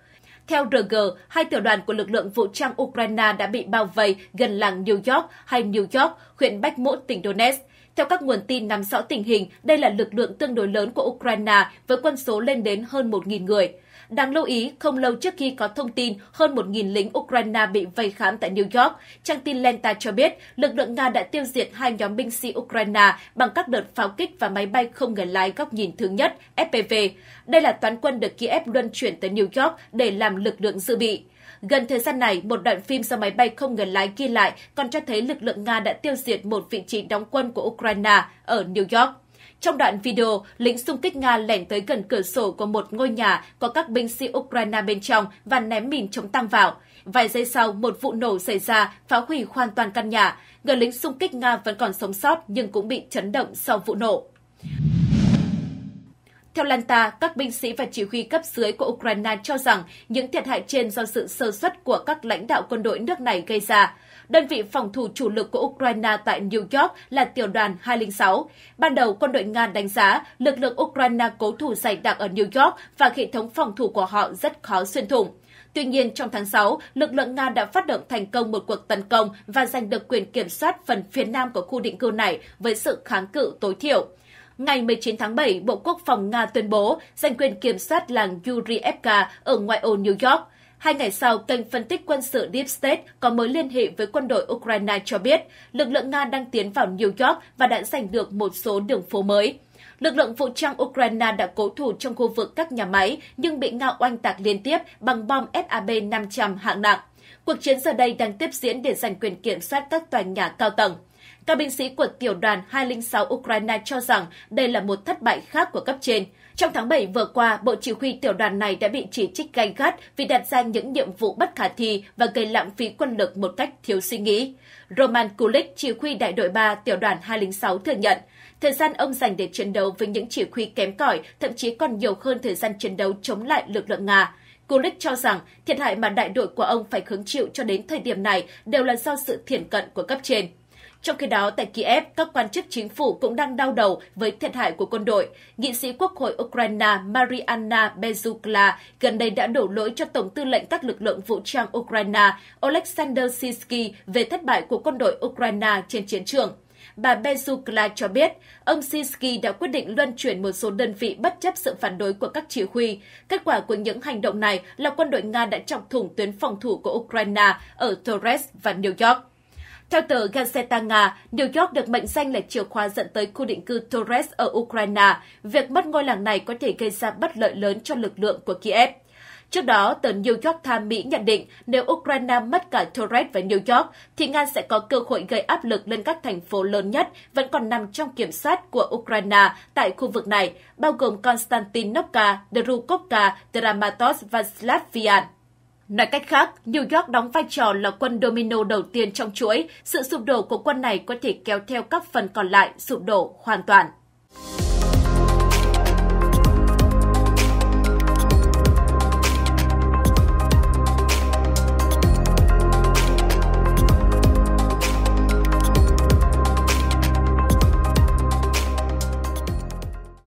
Theo RG, hai tiểu đoàn của lực lượng vũ trang Ukraine đã bị bao vây gần làng New York hay New York, huyện Bách Mỗ, tỉnh Donetsk. Theo các nguồn tin nắm rõ tình hình, đây là lực lượng tương đối lớn của Ukraine với quân số lên đến hơn 1.000 người. Đáng lưu ý, không lâu trước khi có thông tin hơn 1.000 lính Ukraine bị vây khám tại New York, trang tin Lenta cho biết lực lượng Nga đã tiêu diệt hai nhóm binh sĩ Ukraine bằng các đợt pháo kích và máy bay không người lái góc nhìn thứ nhất FPV. Đây là toán quân được Kiev luân chuyển tới New York để làm lực lượng dự bị. Gần thời gian này, một đoạn phim do máy bay không người lái ghi lại còn cho thấy lực lượng Nga đã tiêu diệt một vị trí đóng quân của Ukraine ở New York. Trong đoạn video, lính xung kích Nga lẻn tới gần cửa sổ của một ngôi nhà có các binh sĩ Ukraine bên trong và ném mìn chống tăng vào. Vài giây sau, một vụ nổ xảy ra, phá hủy hoàn toàn căn nhà. Người lính xung kích Nga vẫn còn sống sót nhưng cũng bị chấn động sau vụ nổ. Theo Lanta, các binh sĩ và chỉ huy cấp dưới của Ukraine cho rằng những thiệt hại trên do sự sơ suất của các lãnh đạo quân đội nước này gây ra. Đơn vị phòng thủ chủ lực của Ukraine tại New York là tiểu đoàn 206. Ban đầu, quân đội Nga đánh giá lực lượng Ukraine cố thủ dày đặc ở New York và hệ thống phòng thủ của họ rất khó xuyên thủng. Tuy nhiên, trong tháng 6, lực lượng Nga đã phát động thành công một cuộc tấn công và giành được quyền kiểm soát phần phía nam của khu định cư này với sự kháng cự tối thiểu. Ngày 19 tháng 7, Bộ Quốc phòng Nga tuyên bố giành quyền kiểm soát làng Yurievka ở ngoại ô New York. Hai ngày sau, kênh phân tích quân sự Deep State có mối liên hệ với quân đội Ukraine cho biết lực lượng Nga đang tiến vào New York và đã giành được một số đường phố mới. Lực lượng vũ trang Ukraine đã cố thủ trong khu vực các nhà máy nhưng bị Nga oanh tạc liên tiếp bằng bom FAB-500 hạng nặng. Cuộc chiến giờ đây đang tiếp diễn để giành quyền kiểm soát các tòa nhà cao tầng. Các binh sĩ của tiểu đoàn 206 Ukraine cho rằng đây là một thất bại khác của cấp trên. Trong tháng 7 vừa qua, Bộ Chỉ huy tiểu đoàn này đã bị chỉ trích gay gắt vì đặt ra những nhiệm vụ bất khả thi và gây lãng phí quân lực một cách thiếu suy nghĩ. Roman Kulik, chỉ huy đại đội 3 tiểu đoàn 206 thừa nhận, thời gian ông dành để chiến đấu với những chỉ huy kém cỏi thậm chí còn nhiều hơn thời gian chiến đấu chống lại lực lượng Nga. Kulik cho rằng thiệt hại mà đại đội của ông phải hứng chịu cho đến thời điểm này đều là do sự thiển cận của cấp trên. Trong khi đó, tại Kiev, các quan chức chính phủ cũng đang đau đầu với thiệt hại của quân đội. Nghị sĩ Quốc hội Ukraine Mariana Bezukla gần đây đã đổ lỗi cho Tổng tư lệnh các lực lượng vũ trang Ukraine Oleksandr Sisky về thất bại của quân đội Ukraine trên chiến trường. Bà Bezukla cho biết, ông Sisky đã quyết định luân chuyển một số đơn vị bất chấp sự phản đối của các chỉ huy. Kết quả của những hành động này là quân đội Nga đã chọc thủng tuyến phòng thủ của Ukraine ở Torres và New York. Theo tờ Gazeta Nga, New York được mệnh danh là chìa khóa dẫn tới khu định cư Torres ở Ukraine. Việc mất ngôi làng này có thể gây ra bất lợi lớn cho lực lượng của Kiev. Trước đó, tờ New York Times Mỹ nhận định nếu Ukraine mất cả Torres và New York, thì Nga sẽ có cơ hội gây áp lực lên các thành phố lớn nhất vẫn còn nằm trong kiểm soát của Ukraine tại khu vực này, bao gồm Konstantinovka, Drukovka, Dramatos và Slavyan. Nói cách khác, New York đóng vai trò là quân domino đầu tiên trong chuỗi, sự sụp đổ của quân này có thể kéo theo các phần còn lại sụp đổ hoàn toàn.